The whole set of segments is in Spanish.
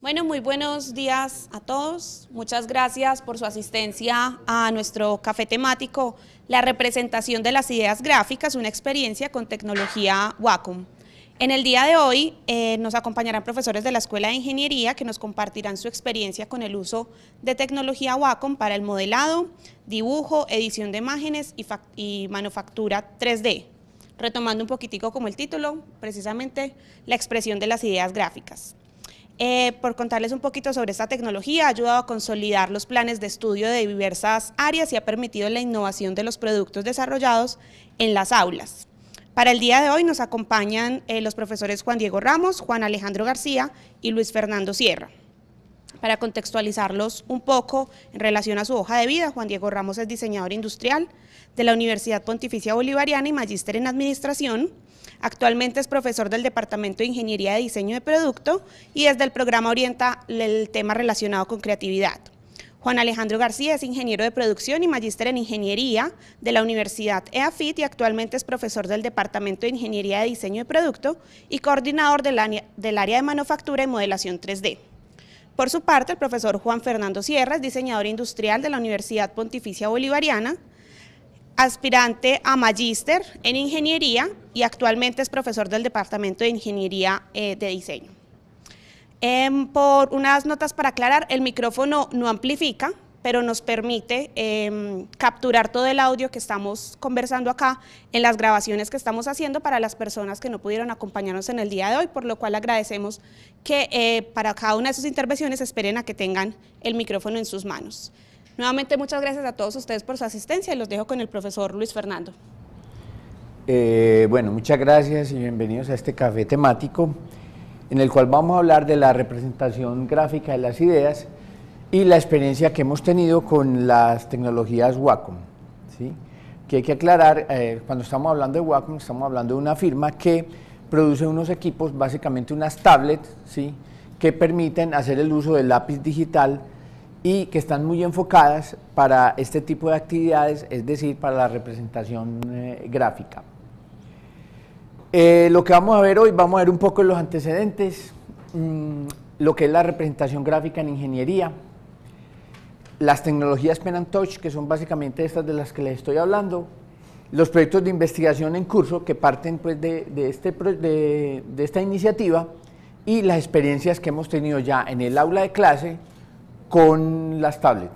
Bueno, muy buenos días a todos. Muchas gracias por su asistencia a nuestro café temático La representación de las ideas gráficas, una experiencia con tecnología Wacom. En el día de hoy eh, nos acompañarán profesores de la Escuela de Ingeniería que nos compartirán su experiencia con el uso de tecnología Wacom para el modelado, dibujo, edición de imágenes y, manufactura 3D. Retomando un poquitico como el título, precisamente la expresión de las ideas gráficas. Eh, por contarles un poquito sobre esta tecnología, ha ayudado a consolidar los planes de estudio de diversas áreas y ha permitido la innovación de los productos desarrollados en las aulas. Para el día de hoy nos acompañan eh, los profesores Juan Diego Ramos, Juan Alejandro García y Luis Fernando Sierra. Para contextualizarlos un poco en relación a su hoja de vida, Juan Diego Ramos es diseñador industrial de la Universidad Pontificia Bolivariana y magíster en Administración. Actualmente es profesor del Departamento de Ingeniería de Diseño de Producto y es del programa orienta el tema relacionado con creatividad. Juan Alejandro García es ingeniero de producción y magíster en ingeniería de la Universidad EAFIT y actualmente es profesor del Departamento de Ingeniería de Diseño y Producto y coordinador del, área de manufactura y modelación 3D. Por su parte, el profesor Juan Fernando Sierra es diseñador industrial de la Universidad Pontificia Bolivariana, aspirante a magíster en ingeniería y actualmente es profesor del Departamento de Ingeniería eh, de Diseño. Em, por unas notas para aclarar, el micrófono no amplifica, pero nos permite em, capturar todo el audio que estamos conversando acá en las grabaciones que estamos haciendo para las personas que no pudieron acompañarnos en el día de hoy, por lo cual agradecemos que eh, para cada una de sus intervenciones esperen a que tengan el micrófono en sus manos. Nuevamente muchas gracias a todos ustedes por su asistencia y los dejo con el profesor Luis Fernando. Eh, bueno, muchas gracias y bienvenidos a este café temático en el cual vamos a hablar de la representación gráfica de las ideas y la experiencia que hemos tenido con las tecnologías Wacom. Que hay que aclarar, eh, cuando estamos hablando de Wacom, estamos hablando de una firma que produce unos equipos, básicamente unas tablets, ¿sí? que permiten hacer el uso del lápiz digital y que están muy enfocadas para este tipo de actividades, es decir, para la representación eh, gráfica. Eh, lo que vamos a ver hoy, vamos a ver un poco los antecedentes, mm, lo que es la representación gráfica en ingeniería, las tecnologías Pen Touch, que son básicamente estas de las que les estoy hablando, los proyectos de investigación en curso que parten pues, de, este, de esta iniciativa y las experiencias que hemos tenido ya en el aula de clase con las tablets.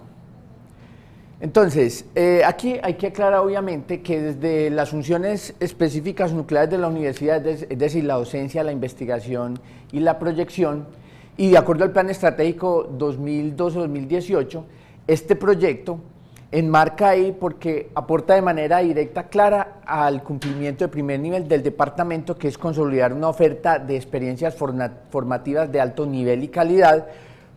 Entonces, eh, aquí hay que aclarar obviamente que desde las funciones específicas nucleares de la universidad, es decir, la docencia, la investigación y la proyección, y de acuerdo al Plan Estratégico 2012-2018, este proyecto enmarca ahí porque aporta de manera directa, clara, al cumplimiento de primer nivel del departamento, que es consolidar una oferta de experiencias formativas de alto nivel y calidad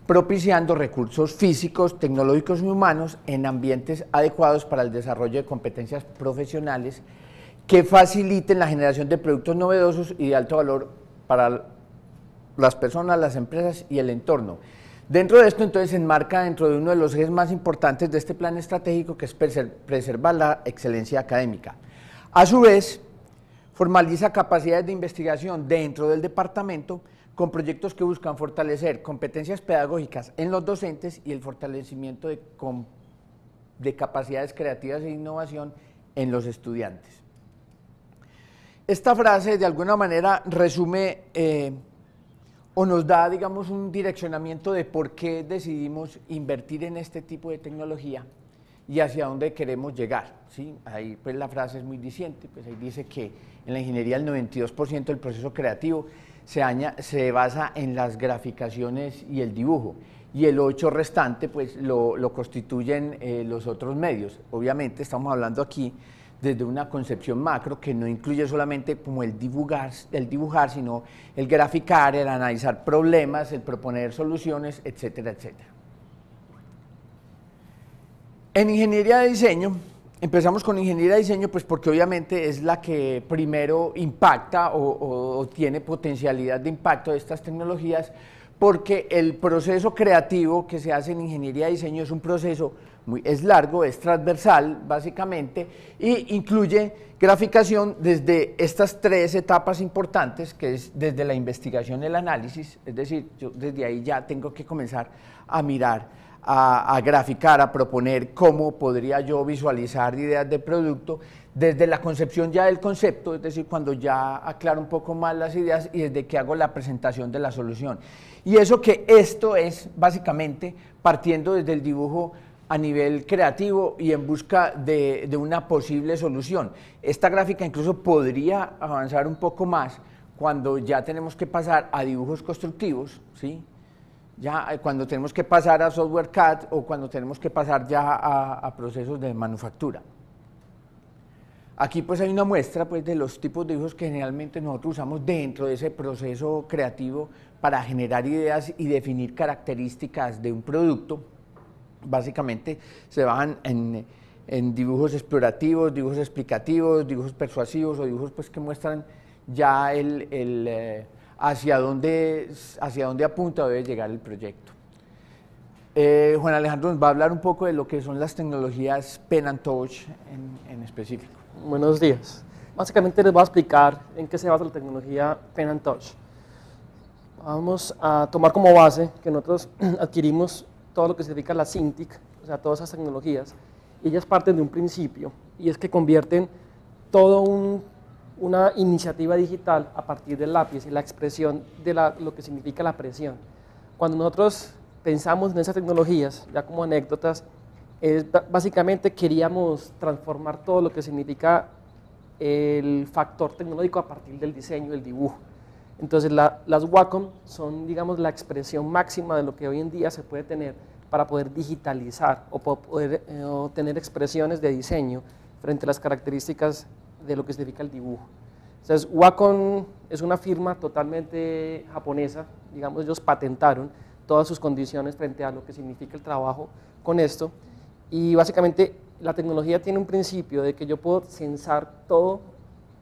propiciando recursos físicos, tecnológicos y humanos en ambientes adecuados para el desarrollo de competencias profesionales que faciliten la generación de productos novedosos y de alto valor para las personas, las empresas y el entorno. Dentro de esto, entonces, se enmarca dentro de uno de los ejes más importantes de este plan estratégico, que es preservar la excelencia académica. A su vez, formaliza capacidades de investigación dentro del departamento, con proyectos que buscan fortalecer competencias pedagógicas en los docentes y el fortalecimiento de, de capacidades creativas e innovación en los estudiantes. Esta frase de alguna manera resume eh, o nos da, digamos, un direccionamiento de por qué decidimos invertir en este tipo de tecnología y hacia dónde queremos llegar. ¿sí? Ahí pues la frase es muy diciente, pues ahí dice que en la ingeniería el 92% del proceso creativo se, basa en las graficaciones y el dibujo y el 8 restante pues lo, constituyen eh, los otros medios. Obviamente estamos hablando aquí desde una concepción macro que no incluye solamente como el dibujar, el dibujar, sino el graficar, el analizar problemas, el proponer soluciones, etcétera, etcétera. En ingeniería de diseño Empezamos con ingeniería de diseño, pues porque obviamente es la que primero impacta o, tiene potencialidad de impacto de estas tecnologías, porque el proceso creativo que se hace en ingeniería de diseño es un proceso muy, es largo, es transversal básicamente, y incluye graficación desde estas tres etapas importantes, que es desde la investigación, el análisis, es decir, yo desde ahí ya tengo que comenzar a mirar a, graficar, a proponer cómo podría yo visualizar ideas de producto desde la concepción ya del concepto, es decir, cuando ya aclaro un poco más las ideas y desde que hago la presentación de la solución. Y eso que esto es básicamente partiendo desde el dibujo a nivel creativo y en busca de, de una posible solución. Esta gráfica incluso podría avanzar un poco más cuando ya tenemos que pasar a dibujos constructivos, ¿sí? ya eh, cuando tenemos que pasar a software CAD o cuando tenemos que pasar ya a, procesos de manufactura. Aquí pues hay una muestra pues, de los tipos de dibujos que generalmente nosotros usamos dentro de ese proceso creativo para generar ideas y definir características de un producto. Básicamente se van en, dibujos explorativos, dibujos explicativos, dibujos persuasivos o dibujos pues, que muestran ya el eh, hacia dónde, hacia dónde apunta debe llegar el proyecto. Eh, Juan Alejandro nos va a hablar un poco de lo que son las tecnologías Pen and Touch en, específico. Buenos días. Básicamente les voy a explicar en qué se basa la tecnología Pen and Touch. Vamos a tomar como base que nosotros adquirimos todo lo que se dedica a la Cintiq, o sea, todas esas tecnologías, ellas parten de un principio, y es que convierten todo un una iniciativa digital a partir del lápiz y la expresión de lo que significa la presión. Cuando nosotros pensamos en esas tecnologías, ya como anécdotas, básicamente queríamos transformar todo lo que significa el factor tecnológico a partir del diseño, del dibujo. Entonces las Wacom son, digamos, la expresión máxima de lo que hoy en día se puede tener para poder digitalizar o poder eh, o tener expresiones de diseño frente a las características de lo que significa el dibujo. Entonces, Wacom es una firma totalmente japonesa, digamos, ellos patentaron todas sus condiciones frente a lo que significa el trabajo con esto. Y básicamente la tecnología tiene un principio de que yo puedo censar todo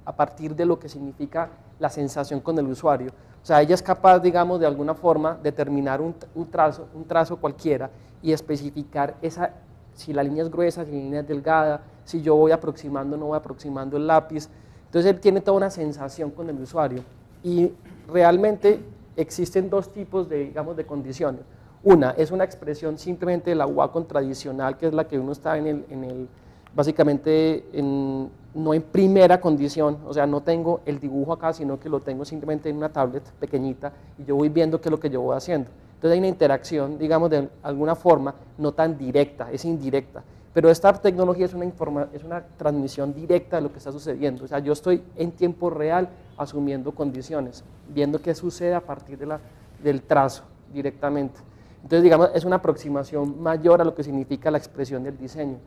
a partir de lo que significa la sensación con el usuario. O sea, ella es capaz, digamos, de alguna forma determinar un, trazo, un trazo cualquiera y especificar esa, si la línea es gruesa, si la línea es delgada, si yo voy aproximando, no voy aproximando el lápiz. Entonces él tiene toda una sensación con el usuario. Y realmente existen dos tipos de, digamos, de condiciones. Una es una expresión simplemente de la Wacom tradicional, que es la que uno está en el, básicamente no en primera condición, o sea, no tengo el dibujo acá, sino que lo tengo simplemente en una tablet pequeñita y yo voy viendo qué es lo que yo voy haciendo. Entonces hay una interacción, digamos, de alguna forma no tan directa, es indirecta. Pero esta tecnología es una, es una transmisión directa de lo que está sucediendo. O sea, yo estoy en tiempo real asumiendo condiciones, viendo qué sucede a partir de del trazo directamente. Entonces, digamos, es una aproximación mayor a lo que significa la expresión del diseño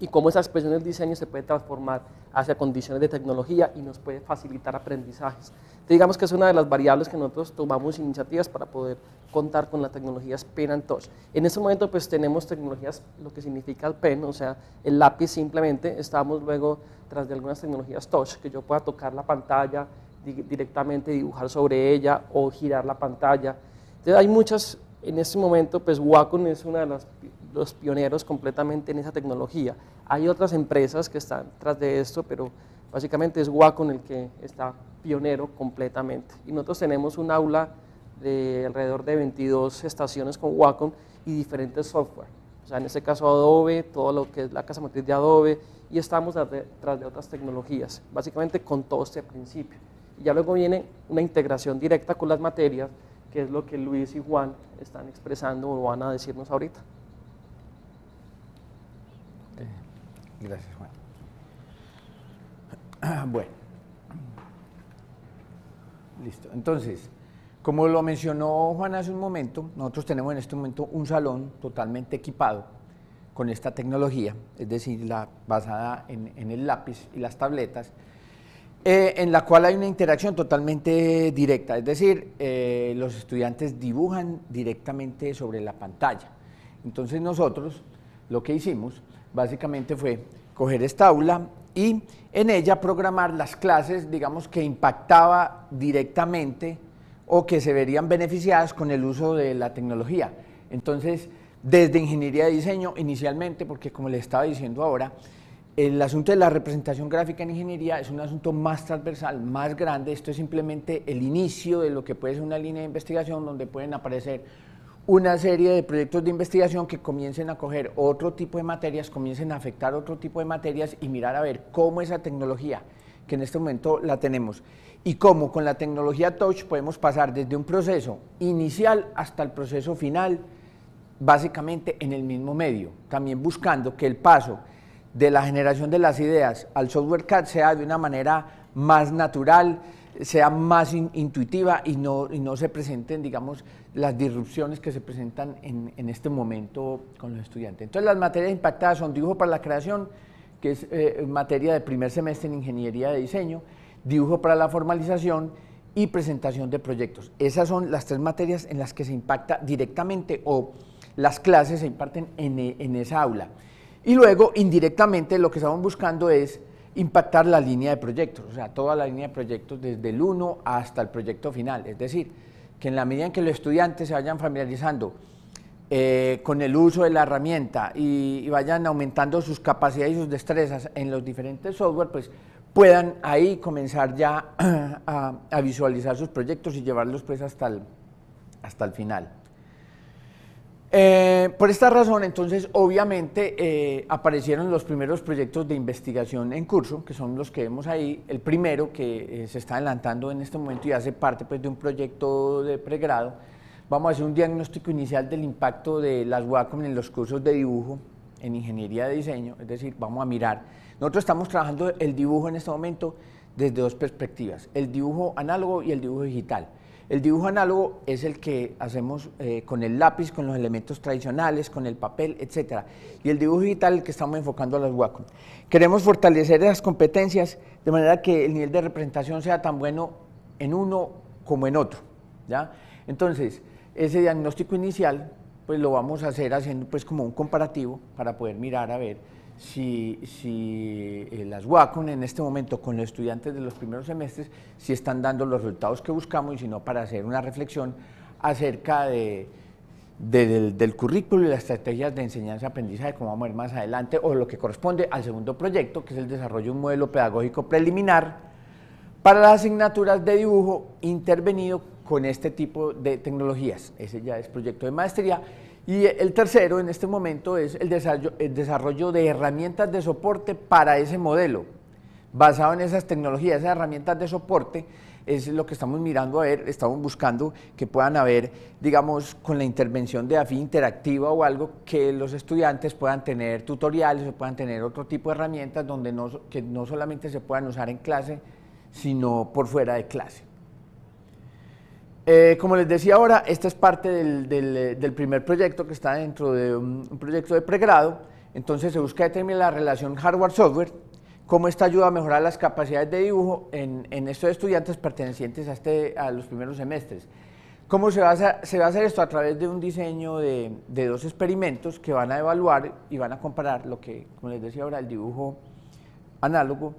y cómo esa expresión del diseño se puede transformar hacia condiciones de tecnología y nos puede facilitar aprendizajes. digamos que es una de las variables que nosotros tomamos iniciativas para poder contar con las tecnologías Pen and Touch. En este momento pues tenemos tecnologías, lo que significa el pen, o sea, el lápiz simplemente, estamos luego tras de algunas tecnologías touch, que yo pueda tocar la pantalla directamente, dibujar sobre ella o girar la pantalla. Entonces hay muchas, en este momento pues Wacom es una de las los pioneros completamente en esa tecnología. Hay otras empresas que están tras de esto, pero básicamente es Wacom el que está pionero completamente. Y nosotros tenemos un aula de alrededor de 22 estaciones con Wacom y diferentes software. O sea, en este caso Adobe, todo lo que es la casa matriz de Adobe, y estamos tras de otras tecnologías, básicamente con todo este principio. Y ya luego viene una integración directa con las materias, que es lo que Luis y Juan están expresando o van a decirnos ahorita. Gracias, Juan. Ah, bueno. Listo. Entonces, como lo mencionó Juan hace un momento, nosotros tenemos en este momento un salón totalmente equipado con esta tecnología, es decir, la basada en, el lápiz y las tabletas, eh, en la cual hay una interacción totalmente directa, es decir, eh, los estudiantes dibujan directamente sobre la pantalla. Entonces nosotros lo que hicimos básicamente fue coger esta aula y en ella programar las clases, digamos, que impactaba directamente o que se verían beneficiadas con el uso de la tecnología. Entonces, desde ingeniería de diseño inicialmente, porque como les estaba diciendo ahora, el asunto de la representación gráfica en ingeniería es un asunto más transversal, más grande. Esto es simplemente el inicio de lo que puede ser una línea de investigación donde pueden aparecer una serie de proyectos de investigación que comiencen a coger otro tipo de materias, comiencen a afectar otro tipo de materias y mirar a ver cómo esa tecnología, que en este momento la tenemos, y cómo con la tecnología touch podemos pasar desde un proceso inicial hasta el proceso final, básicamente en el mismo medio, también buscando que el paso de la generación de las ideas al software CAD sea de una manera más natural, sea más intuitiva y no, y no se presenten, digamos, las disrupciones que se presentan en, este momento con los estudiantes. Entonces, las materias impactadas son dibujo para la creación, que es eh, materia de primer semestre en ingeniería de diseño, dibujo para la formalización y presentación de proyectos. Esas son las tres materias en las que se impacta directamente o las clases se imparten en, en esa aula. Y luego, indirectamente, lo que estamos buscando es impactar la línea de proyectos, o sea, toda la línea de proyectos desde el 1 hasta el proyecto final. Es decir, que en la medida en que los estudiantes se vayan familiarizando eh, con el uso de la herramienta y, vayan aumentando sus capacidades y sus destrezas en los diferentes software, pues puedan ahí comenzar ya a, visualizar sus proyectos y llevarlos pues hasta hasta el final. Eh, por esta razón, entonces, obviamente, eh, aparecieron los primeros proyectos de investigación en curso, que son los que vemos ahí. El primero, que eh, se está adelantando en este momento y hace parte pues, de un proyecto de pregrado, vamos a hacer un diagnóstico inicial del impacto de las Wacom en los cursos de dibujo en ingeniería de diseño, es decir, vamos a mirar. Nosotros estamos trabajando el dibujo en este momento desde dos perspectivas, el dibujo análogo y el dibujo digital. El dibujo análogo es el que hacemos eh, con el lápiz, con los elementos tradicionales, con el papel, etc. Y el dibujo digital el que estamos enfocando a las Wacom. Queremos fortalecer esas competencias de manera que el nivel de representación sea tan bueno en uno como en otro. ¿ya? Entonces, ese diagnóstico inicial pues lo vamos a hacer haciendo pues como un comparativo para poder mirar a ver si, eh, las WACUN en este momento con los estudiantes de los primeros semestres si están dando los resultados que buscamos y si no para hacer una reflexión acerca del, del, currículo y las estrategias de enseñanza-aprendizaje, como vamos a ver más adelante, o lo que corresponde al segundo proyecto, que es el desarrollo de un modelo pedagógico preliminar para las asignaturas de dibujo intervenido con este tipo de tecnologías. Ese ya es proyecto de maestría y el tercero en este momento es el desarrollo, de herramientas de soporte para ese modelo, basado en esas tecnologías, esas herramientas de soporte, es lo que estamos mirando a ver, estamos buscando que puedan haber, digamos, con la intervención de AFI interactiva o algo, que los estudiantes puedan tener tutoriales o puedan tener otro tipo de herramientas donde no, que no solamente se puedan usar en clase, sino por fuera de clase. Eh, como les decía ahora, esta es parte del, eh, primer proyecto que está dentro de un, proyecto de pregrado. Entonces se busca determinar la relación hardware-software, cómo esta ayuda a mejorar las capacidades de dibujo en, estos estudiantes pertenecientes a, este, a los primeros semestres. ¿Cómo se va, a hacer, esto? A través de un diseño de, de, dos experimentos que van a evaluar y van a comparar lo que, como les decía ahora, el dibujo análogo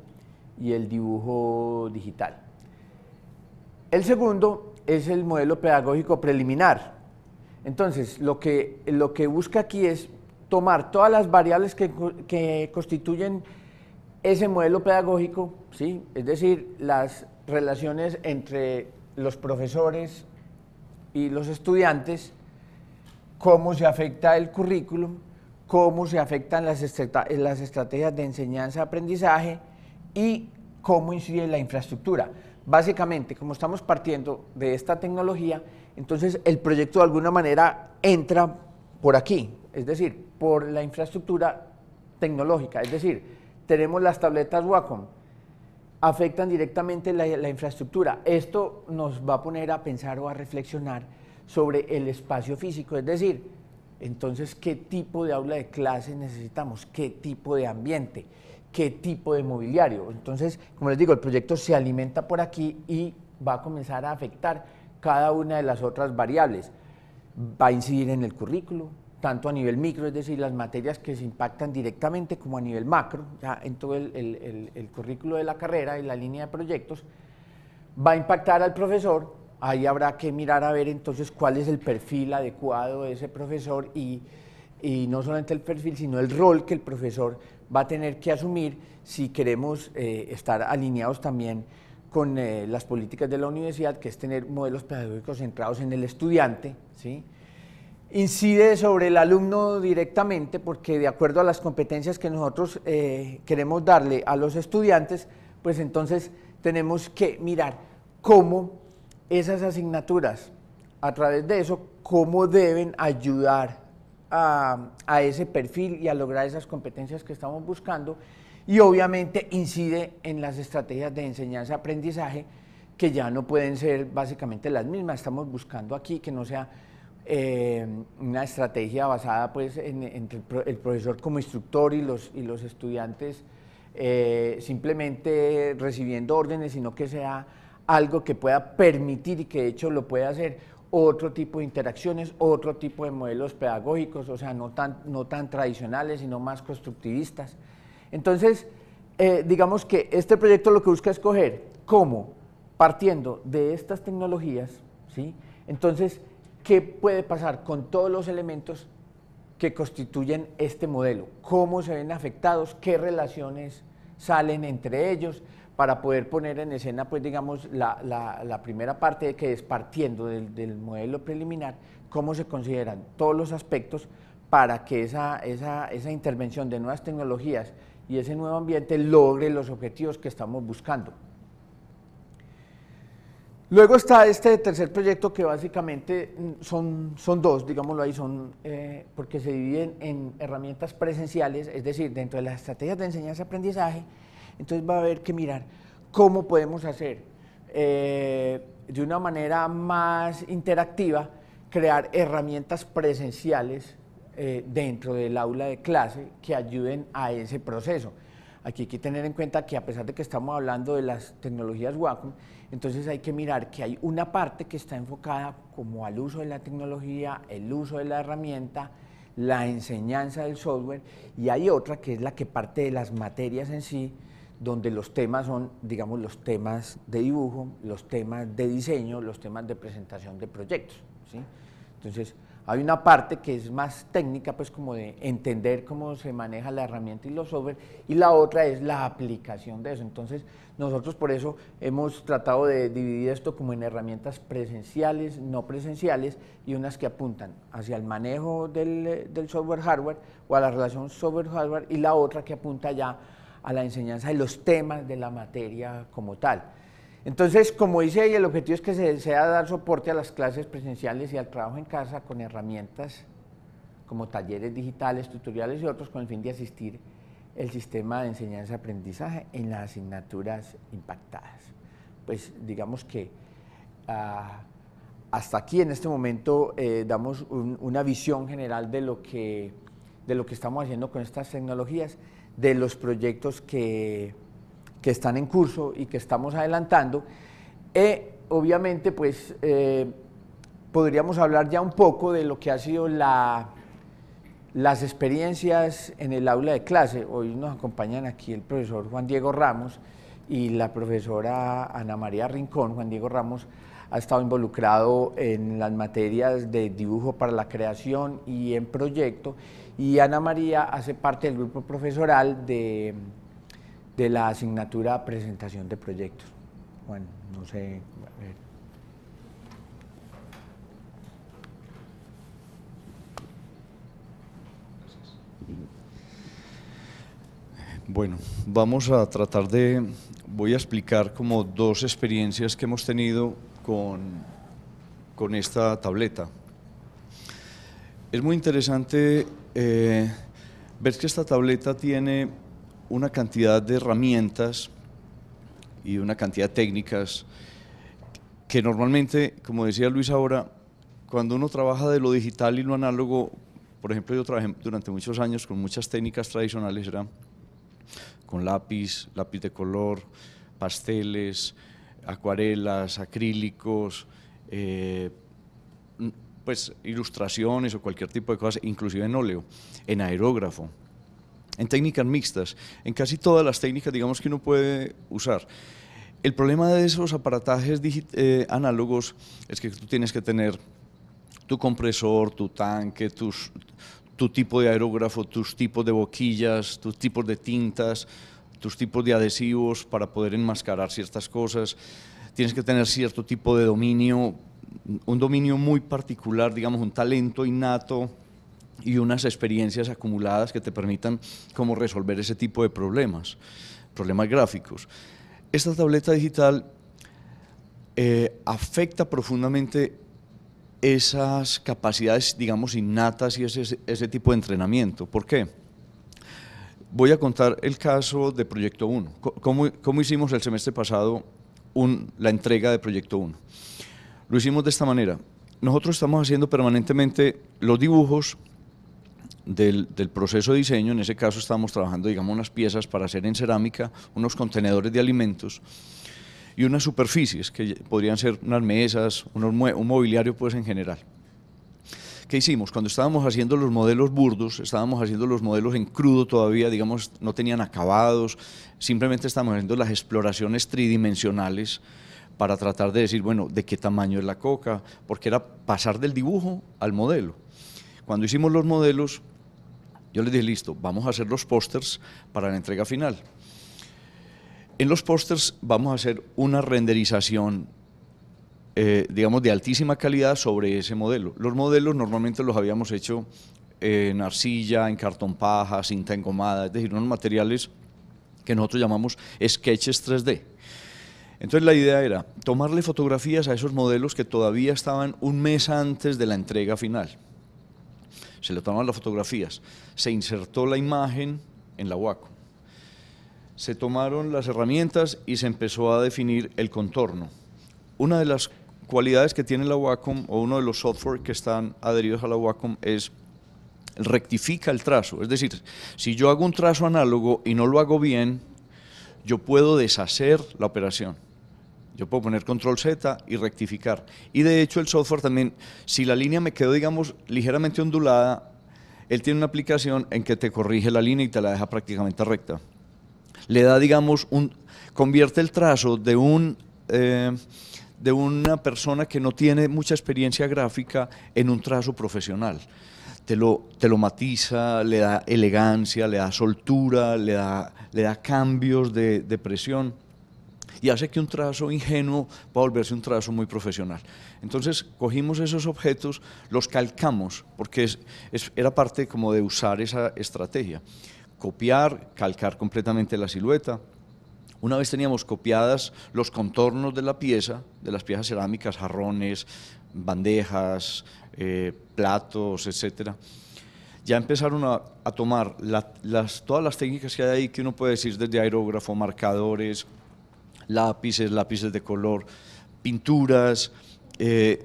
y el dibujo digital. El segundo es el modelo pedagógico preliminar. Entonces, lo que, lo que busca aquí es tomar todas las variables que, constituyen ese modelo pedagógico, ¿sí? es decir, las relaciones entre los profesores y los estudiantes, cómo se afecta el currículum, cómo se afectan las, las estrategias de enseñanza-aprendizaje y cómo incide la infraestructura básicamente, como estamos partiendo de esta tecnología, entonces el proyecto de alguna manera entra por aquí, es decir, por la infraestructura tecnológica. Es decir, tenemos las tabletas Wacom, afectan directamente la, infraestructura. Esto nos va a poner a pensar o a reflexionar sobre el espacio físico, es decir, entonces, ¿qué tipo de aula de clase necesitamos? ¿Qué tipo de ambiente? qué tipo de mobiliario. Entonces, como les digo, el proyecto se alimenta por aquí y va a comenzar a afectar cada una de las otras variables. Va a incidir en el currículo, tanto a nivel micro, es decir, las materias que se impactan directamente, como a nivel macro, ya en todo el, currículo de la carrera y la línea de proyectos. Va a impactar al profesor, ahí habrá que mirar a ver entonces cuál es el perfil adecuado de ese profesor y, y no solamente el perfil, sino el rol que el profesor va a tener que asumir si queremos eh, estar alineados también con eh, las políticas de la universidad, que es tener modelos pedagógicos centrados en el estudiante, ¿sí? incide sobre el alumno directamente porque de acuerdo a las competencias que nosotros eh, queremos darle a los estudiantes, pues entonces tenemos que mirar cómo esas asignaturas, a través de eso, cómo deben ayudar a, ese perfil y a lograr esas competencias que estamos buscando y obviamente incide en las estrategias de enseñanza-aprendizaje que ya no pueden ser básicamente las mismas. Estamos buscando aquí que no sea eh, una estrategia basada pues, en, entre el profesor como instructor y los, estudiantes eh, simplemente recibiendo órdenes, sino que sea algo que pueda permitir y que de hecho lo pueda hacer otro tipo de interacciones, otro tipo de modelos pedagógicos, o sea, no tan, tradicionales, sino más constructivistas. Entonces, eh, digamos que este proyecto lo que busca es coger cómo, partiendo de estas tecnologías, ¿sí? entonces, ¿qué puede pasar con todos los elementos que constituyen este modelo? ¿Cómo se ven afectados? ¿Qué relaciones salen entre ellos? para poder poner en escena, pues digamos, la, primera parte que es partiendo del, modelo preliminar, cómo se consideran todos los aspectos para que esa, intervención de nuevas tecnologías y ese nuevo ambiente logre los objetivos que estamos buscando. Luego está este tercer proyecto que básicamente mm, son, son dos, digámoslo ahí, son, eh, porque se dividen en herramientas presenciales, es decir, dentro de las estrategias de enseñanza-aprendizaje entonces va a haber que mirar cómo podemos hacer eh, de una manera más interactiva, crear herramientas presenciales eh, dentro del aula de clase que ayuden a ese proceso. Aquí hay que tener en cuenta que a pesar de que estamos hablando de las tecnologías Wacom, entonces hay que mirar que hay una parte que está enfocada como al uso de la tecnología, el uso de la herramienta, la enseñanza del software, y hay otra que es la que parte de las materias en sí, donde los temas son, digamos, los temas de dibujo, los temas de diseño, los temas de presentación de proyectos. ¿sí? Entonces, hay una parte que es más técnica, pues como de entender cómo se maneja la herramienta y los software, y la otra es la aplicación de eso. Entonces, nosotros por eso hemos tratado de dividir esto como en herramientas presenciales, no presenciales, y unas que apuntan hacia el manejo del, del software hardware o a la relación software-hardware, y la otra que apunta ya a la enseñanza de los temas de la materia como tal. Entonces, como dice ahí el objetivo es que se desea dar soporte a las clases presenciales y al trabajo en casa con herramientas como talleres digitales, tutoriales y otros con el fin de asistir el sistema de enseñanza-aprendizaje en las asignaturas impactadas. Pues digamos que ah, hasta aquí en este momento eh, damos una visión general de lo, que, de lo que estamos haciendo con estas tecnologías de los proyectos que, que están en curso y que estamos adelantando. Eh, obviamente, pues eh, podríamos hablar ya un poco de lo que ha sido la, las experiencias en el aula de clase. Hoy nos acompañan aquí el profesor Juan Diego Ramos y la profesora Ana María Rincón. Juan Diego Ramos ha estado involucrado en las materias de dibujo para la creación y en proyecto y Ana María hace parte del grupo profesoral de, la asignatura presentación de proyectos. Bueno, no sé. Bueno, vamos a tratar de, voy a explicar como dos experiencias que hemos tenido con, con esta tableta. Es muy interesante ver eh, ves que esta tableta tiene una cantidad de herramientas y una cantidad de técnicas que normalmente, como decía Luis ahora, cuando uno trabaja de lo digital y lo análogo, por ejemplo, yo trabajé durante muchos años con muchas técnicas tradicionales, era con lápiz, lápiz de color, pasteles, acuarelas, acrílicos, eh, pues ilustraciones o cualquier tipo de cosas, inclusive en óleo, en aerógrafo, en técnicas mixtas, en casi todas las técnicas, digamos, que uno puede usar. El problema de esos aparatajes eh, análogos es que tú tienes que tener tu compresor, tu tanque, tu tipo de aerógrafo, tus tipos de boquillas, tus tipos de tintas, tus tipos de adhesivos para poder enmascarar ciertas cosas. Tienes que tener cierto tipo de dominio un dominio muy particular, digamos, un talento innato y unas experiencias acumuladas que te permitan cómo resolver ese tipo de problemas, problemas gráficos. Esta tableta digital eh, afecta profundamente esas capacidades, digamos, innatas y ese, tipo de entrenamiento. ¿Por qué? Voy a contar el caso de Proyecto 1. ¿Cómo, hicimos el semestre pasado la entrega de Proyecto 1? lo hicimos de esta manera. Nosotros estamos haciendo permanentemente los dibujos del, proceso de diseño, en ese caso estamos trabajando, digamos, unas piezas para hacer en cerámica, unos contenedores de alimentos y unas superficies que podrían ser unas mesas, un mobiliario, pues en general. ¿Qué hicimos? Cuando estábamos haciendo los modelos burdos, estábamos haciendo los modelos en crudo todavía, digamos, no tenían acabados, simplemente estábamos haciendo las exploraciones tridimensionales para tratar de decir, bueno, de qué tamaño es la coca, porque era pasar del dibujo al modelo. Cuando hicimos los modelos, yo les dije, listo, vamos a hacer los pósters para la entrega final. En los pósters vamos a hacer una renderización, eh, digamos, de altísima calidad sobre ese modelo. Los modelos normalmente los habíamos hecho en arcilla, en cartón paja, cinta engomada, es decir, unos materiales que nosotros llamamos sketches 3D. Entonces la idea era tomarle fotografías a esos modelos que todavía estaban un mes antes de la entrega final. Se le tomaron las fotografías, se insertó la imagen en la Wacom, se tomaron las herramientas y se empezó a definir el contorno. Una de las cualidades que tiene la Wacom o uno de los software que están adheridos a la Wacom es rectifica el trazo. Es decir, si yo hago un trazo análogo y no lo hago bien, yo puedo deshacer la operación. Yo puedo poner control Z y rectificar. Y de hecho el software también, si la línea me quedó, digamos, ligeramente ondulada, él tiene una aplicación en que te corrige la línea y te la deja prácticamente recta. Le da, digamos, un, convierte el trazo de un... Eh, de una persona que no tiene mucha experiencia gráfica en un trazo profesional. Te lo, te lo, matiza, le da elegancia, le da soltura, le da, cambios de presión y hace que un trazo ingenuo pueda volverse un trazo muy profesional. Entonces cogimos esos objetos, los calcamos, porque es, era parte como de usar esa estrategia. Copiar, calcar completamente la silueta, una vez teníamos copiadas los contornos de la pieza, de las piezas cerámicas, jarrones, bandejas, eh, platos, etc. Ya empezaron a, tomar las, todas las técnicas que hay ahí, que uno puede decir desde aerógrafo, marcadores, lápices, lápices de color, pinturas. Eh,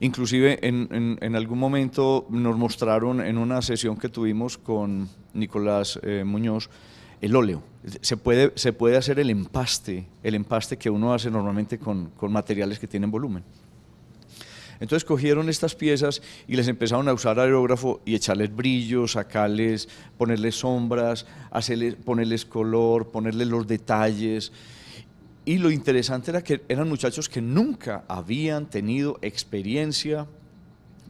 inclusive en, algún momento nos mostraron en una sesión que tuvimos con Nicolás eh, Muñoz el óleo. Se puede, se puede hacer el empaste, el empaste que uno hace normalmente con, materiales que tienen volumen. Entonces cogieron estas piezas y les empezaron a usar aerógrafo y echarles brillos, sacarles, ponerles sombras, ponerles color, ponerles los detalles. Y lo interesante era que eran muchachos que nunca habían tenido experiencia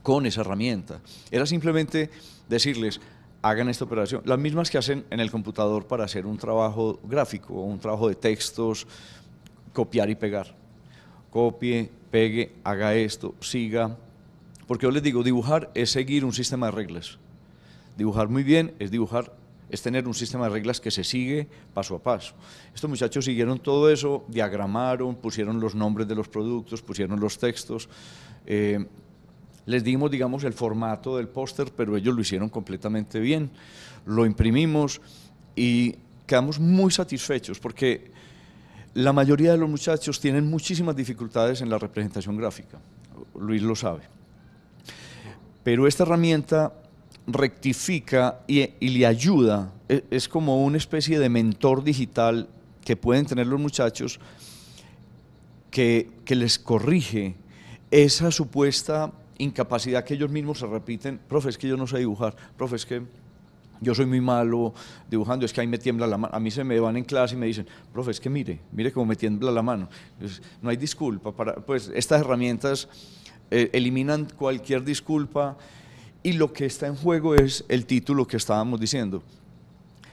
con esa herramienta. Era simplemente decirles, hagan esta operación. Las mismas que hacen en el computador para hacer un trabajo gráfico, un trabajo de textos, copiar y pegar. Copie, pegue, haga esto, siga. Porque yo les digo, dibujar es seguir un sistema de reglas. Dibujar muy bien es dibujar es tener un sistema de reglas que se sigue paso a paso. Estos muchachos siguieron todo eso, diagramaron, pusieron los nombres de los productos, pusieron los textos. Eh, les dimos, digamos, el formato del póster, pero ellos lo hicieron completamente bien. Lo imprimimos y quedamos muy satisfechos porque la mayoría de los muchachos tienen muchísimas dificultades en la representación gráfica. Luis lo sabe. Pero esta herramienta rectifica y, le ayuda. E, es, como una especie de mentor digital que pueden tener los muchachos que, que les corrige esa supuesta incapacidad que ellos mismos se repiten, profe, es que yo no sé dibujar, profe, es que yo soy muy malo dibujando, es que ahí me tiembla la mano, a mí se me van en clase y me dicen, profe, es que mire, mire cómo me tiembla la mano. no hay disculpa, para, pues estas herramientas eh, eliminan cualquier disculpa y lo que está en juego es el título que estábamos diciendo.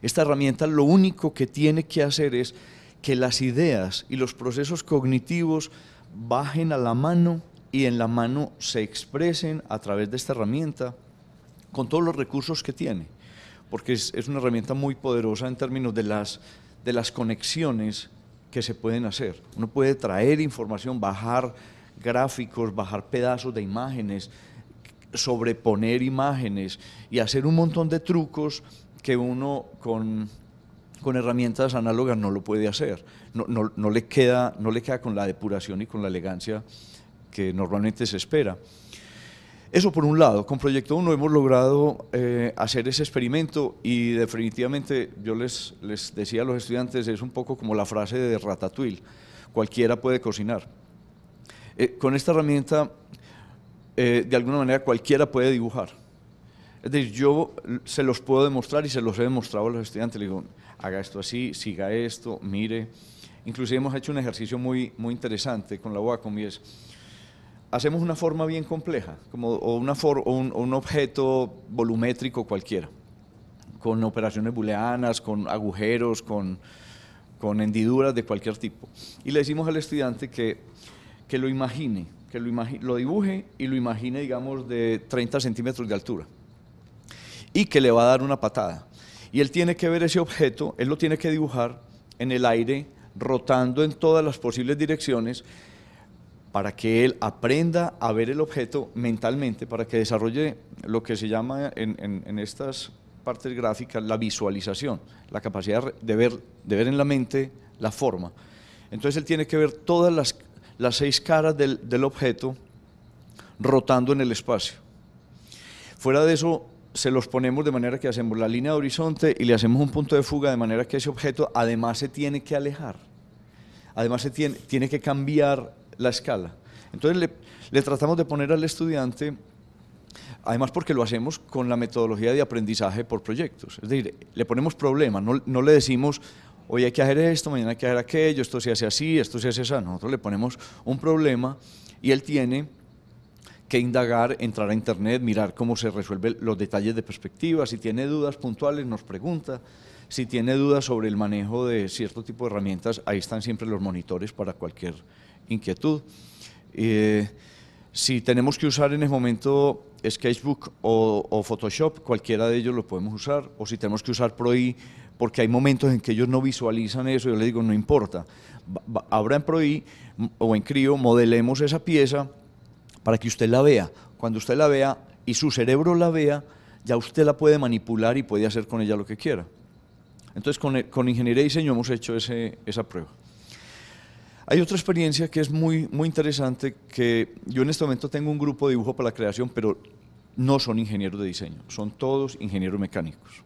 Esta herramienta lo único que tiene que hacer es que las ideas y los procesos cognitivos bajen a la mano y en la mano se expresen a través de esta herramienta con todos los recursos que tiene, porque es, una herramienta muy poderosa en términos de las, de las conexiones que se pueden hacer. Uno puede traer información, bajar gráficos, bajar pedazos de imágenes, sobreponer imágenes y hacer un montón de trucos que uno con, herramientas análogas no lo puede hacer. No, le queda, no le queda con la depuración y con la elegancia que normalmente se espera. Eso por un lado, con Proyecto 1 hemos logrado eh, hacer ese experimento y definitivamente yo les, les decía a los estudiantes, es un poco como la frase de Ratatouille, cualquiera puede cocinar. Eh, con esta herramienta eh, de alguna manera cualquiera puede dibujar. Es decir, yo se los puedo demostrar y se los he demostrado a los estudiantes. Le digo, haga esto así, siga esto, mire. Inclusive hemos hecho un ejercicio muy, muy interesante con la Wacom y es, hacemos una forma bien compleja, como, o, una un, objeto volumétrico cualquiera, con operaciones booleanas, con agujeros, con, hendiduras de cualquier tipo. Y le decimos al estudiante que lo imagine, que lo, dibuje y lo imagine, digamos, de 30 centímetros de altura y que le va a dar una patada. Y él tiene que ver ese objeto, él lo tiene que dibujar en el aire, rotando en todas las posibles direcciones, para que él aprenda a ver el objeto mentalmente, para que desarrolle lo que se llama en, estas partes gráficas la visualización, la capacidad de ver, de ver en la mente la forma. Entonces él tiene que ver todas las las seis caras del, objeto rotando en el espacio. Fuera de eso, se los ponemos de manera que hacemos la línea de horizonte y le hacemos un punto de fuga de manera que ese objeto además se tiene que alejar, además se tiene, tiene que cambiar la escala. Entonces le, tratamos de poner al estudiante, además porque lo hacemos con la metodología de aprendizaje por proyectos, es decir, le ponemos problemas, no, no le decimos hoy hay que hacer esto, mañana hay que hacer aquello, esto se hace así, esto se hace así. Nosotros le ponemos un problema y él tiene que indagar, entrar a internet, mirar cómo se resuelven los detalles de perspectiva, si tiene dudas puntuales nos pregunta, si tiene dudas sobre el manejo de cierto tipo de herramientas, ahí están siempre los monitores para cualquier inquietud. Eh, si tenemos que usar en el momento Sketchbook o, o, Photoshop, cualquiera de ellos lo podemos usar, o si tenemos que usar ProI porque hay momentos en que ellos no visualizan eso, yo les digo, no importa. Ahora en ProI o en CRIO modelemos esa pieza para que usted la vea. Cuando usted la vea y su cerebro la vea, ya usted la puede manipular y puede hacer con ella lo que quiera. Entonces, con, eh, ingeniería y diseño hemos hecho esa prueba. Hay otra experiencia que es muy, muy interesante, que yo en este momento tengo un grupo de dibujo para la creación, pero no son ingenieros de diseño, son todos ingenieros mecánicos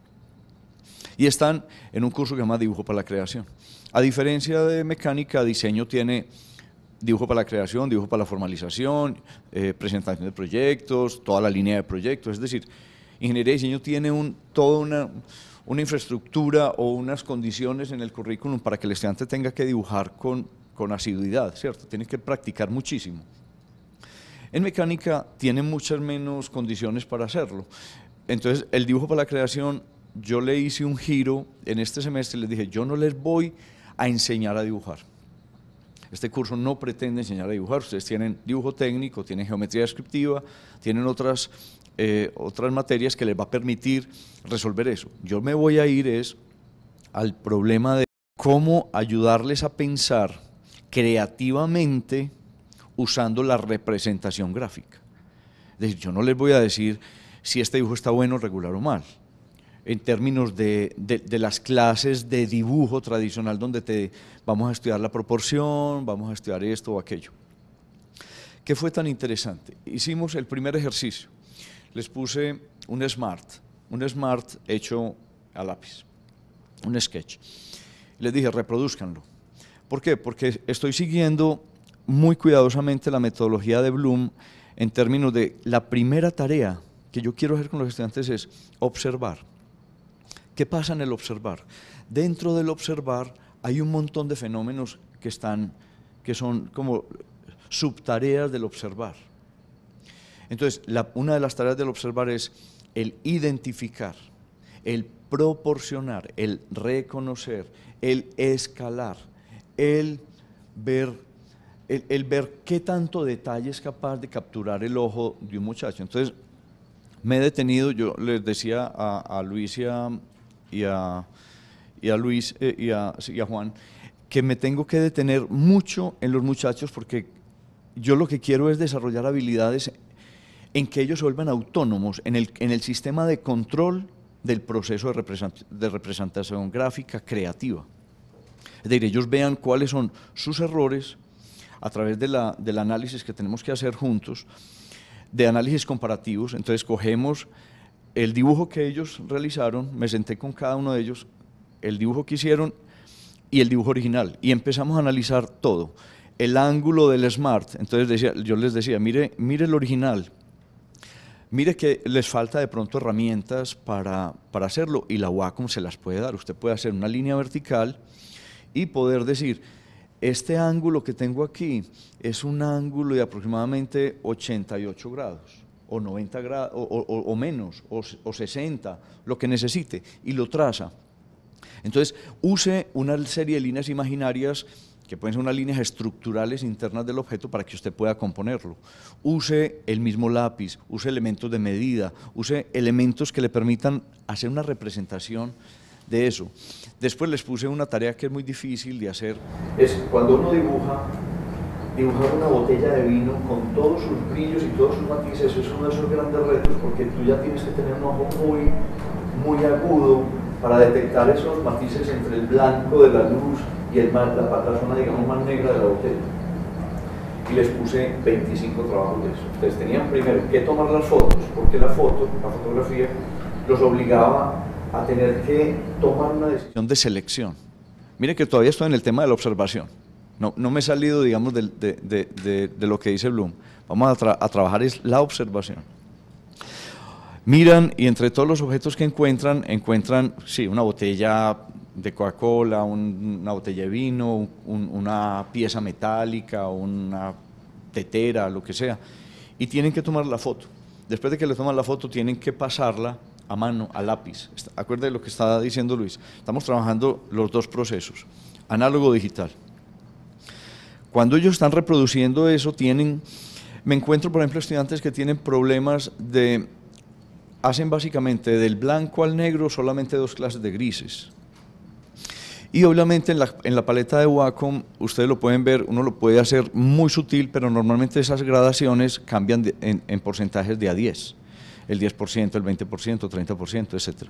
y están en un curso que se llama Dibujo para la Creación. A diferencia de mecánica, diseño tiene dibujo para la creación, dibujo para la formalización, eh, presentación de proyectos, toda la línea de proyectos. Es decir, ingeniería y diseño tiene un, toda una, infraestructura o unas condiciones en el currículum para que el estudiante tenga que dibujar con, con asiduidad, ¿cierto? Tiene que practicar muchísimo. En mecánica tiene muchas menos condiciones para hacerlo. Entonces, el dibujo para la creación yo le hice un giro en este semestre, les dije, yo no les voy a enseñar a dibujar. Este curso no pretende enseñar a dibujar, ustedes tienen dibujo técnico, tienen geometría descriptiva, tienen eh, otras, materias que les va a permitir resolver eso. Yo me voy a ir es al problema de cómo ayudarles a pensar creativamente usando la representación gráfica. Es decir, yo no les voy a decir si este dibujo está bueno, regular o mal en términos de, las clases de dibujo tradicional donde te vamos a estudiar la proporción, vamos a estudiar esto o aquello. ¿Qué fue tan interesante? Hicimos el primer ejercicio. Les puse un smart, un smart hecho a lápiz, un sketch. Les dije, reproduzcanlo. ¿Por qué? Porque estoy siguiendo muy cuidadosamente la metodología de Bloom en términos de la primera tarea que yo quiero hacer con los estudiantes es observar ¿Qué pasa en el observar? Dentro del observar hay un montón de fenómenos que, están, que son como subtareas del observar. Entonces, una de las tareas del observar es el identificar, el proporcionar, el reconocer, el escalar, el ver, el, ver qué tanto detalle es capaz de capturar el ojo de un muchacho. Entonces, me he detenido, yo les decía a, a a, y a, y a Luis eh, y, a, y a Juan, que me tengo que detener mucho en los muchachos porque yo lo que quiero es desarrollar habilidades en que ellos se vuelvan autónomos en el, en el sistema de control del proceso de, de representación gráfica creativa. Es decir, ellos vean cuáles son sus errores a través de la, del análisis que tenemos que hacer juntos, de análisis comparativos. Entonces cogemos el dibujo que ellos realizaron, me senté con cada uno de ellos, el dibujo que hicieron y el dibujo original, y empezamos a analizar todo. El ángulo del smart, entonces decía, yo les decía, mire, mire el original, mire que les falta de pronto herramientas para, para hacerlo, y la Wacom se las puede dar. Usted puede hacer una línea vertical y poder decir, este ángulo que tengo aquí es un ángulo de aproximadamente 88 grados o 90 grados, o, menos, o, o 60, lo que necesite, y lo traza. Entonces, use una serie de líneas imaginarias que pueden ser unas líneas estructurales internas del objeto para que usted pueda componerlo. Use el mismo lápiz, use elementos de medida, use elementos que le permitan hacer una representación de eso. Después les puse una tarea que es muy difícil de hacer. Es cuando uno dibuja, dibujar una botella de vino con todos sus brillos y todos sus matices es uno de esos grandes retos porque tú ya tienes que tener un ojo muy, muy agudo para detectar esos matices entre el blanco de la luz y el la, la digamos más negra de la botella. Y les puse 25 trabajos de eso. Entonces tenían primero que tomar las fotos, porque la foto, la fotografía, los obligaba a tener que tomar una decisión de selección. Mire que todavía estoy en el tema de la observación no, me he salido, digamos, de, lo que dice Bloom. Vamos a, a trabajar es la observación miran y entre todos los objetos que encuentran, encuentran, sí, una botella de Coca-Cola, una botella de vino, una pieza metálica, una tetera, lo que sea, y tienen que tomar la foto. Después de que le toman la foto, tienen que pasarla a mano, a lápiz. Acuérdense lo que estaba diciendo Luis. Estamos trabajando los dos procesos, análogo digital. Cuando ellos están reproduciendo eso, tienen... Me encuentro, por ejemplo, estudiantes que tienen problemas de... Hacen básicamente del blanco al negro solamente dos clases de grises. Y obviamente en la, paleta de Wacom, ustedes lo pueden ver, uno lo puede hacer muy sutil, pero normalmente esas gradaciones cambian en, porcentajes de a 10. El 10%, el 20%, 30%, etc.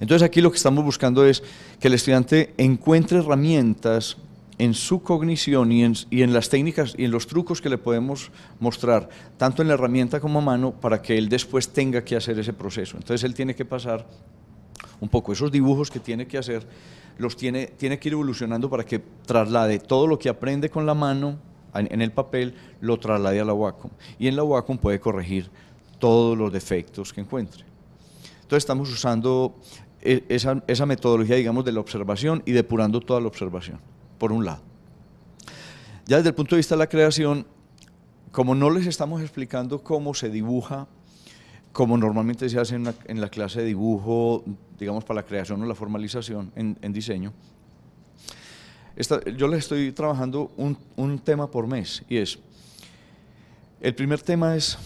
Entonces aquí lo que estamos buscando es que el estudiante encuentre herramientas en su cognición y en, las técnicas y en los trucos que le podemos mostrar, tanto en la herramienta como a mano, para que él después tenga que hacer ese proceso. Entonces él tiene que pasar un poco esos dibujos que tiene que hacer, los tiene, tiene que ir evolucionando para que traslade todo lo que aprende con la mano en, el papel, lo traslade a la Wacom. Y en la Wacom puede corregir todos los defectos que encuentre. Entonces estamos usando e, esa metodología, digamos, de la observación y depurando toda la observación por un lado. Ya desde el punto de vista de la creación, como no les estamos explicando cómo se dibuja, como normalmente se hace en la, clase de dibujo, digamos, para la creación o la formalización en, diseño, yo les estoy trabajando un, tema por mes y es, el primer tema es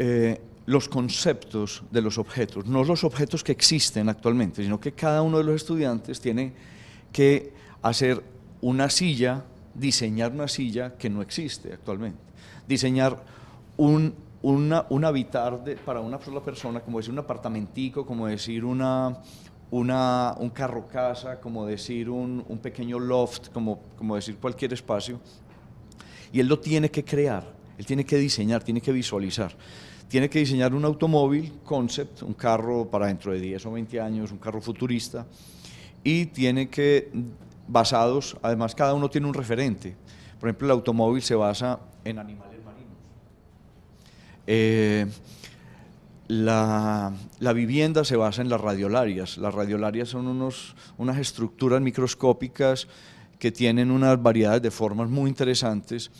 eh, los conceptos de los objetos, no los objetos que existen actualmente, sino que cada uno de los estudiantes tiene que hacer una silla, diseñar una silla que no existe actualmente, diseñar un, una, habitar para una sola persona, como decir un apartamentico, como decir una, un carro casa, como decir un, pequeño loft, como, como decir cualquier espacio. Y él lo tiene que crear, él tiene que diseñar, tiene que visualizar. Tiene que diseñar un automóvil concept, un carro para dentro de 10 o 20 años, un carro futurista, y tiene que basados, además cada uno tiene un referente. Por ejemplo, el automóvil se basa en animales marinos. Eh, la, vivienda se basa en las radiolarias. Las radiolarias son unas estructuras microscópicas que tienen unas variedades de formas muy interesantes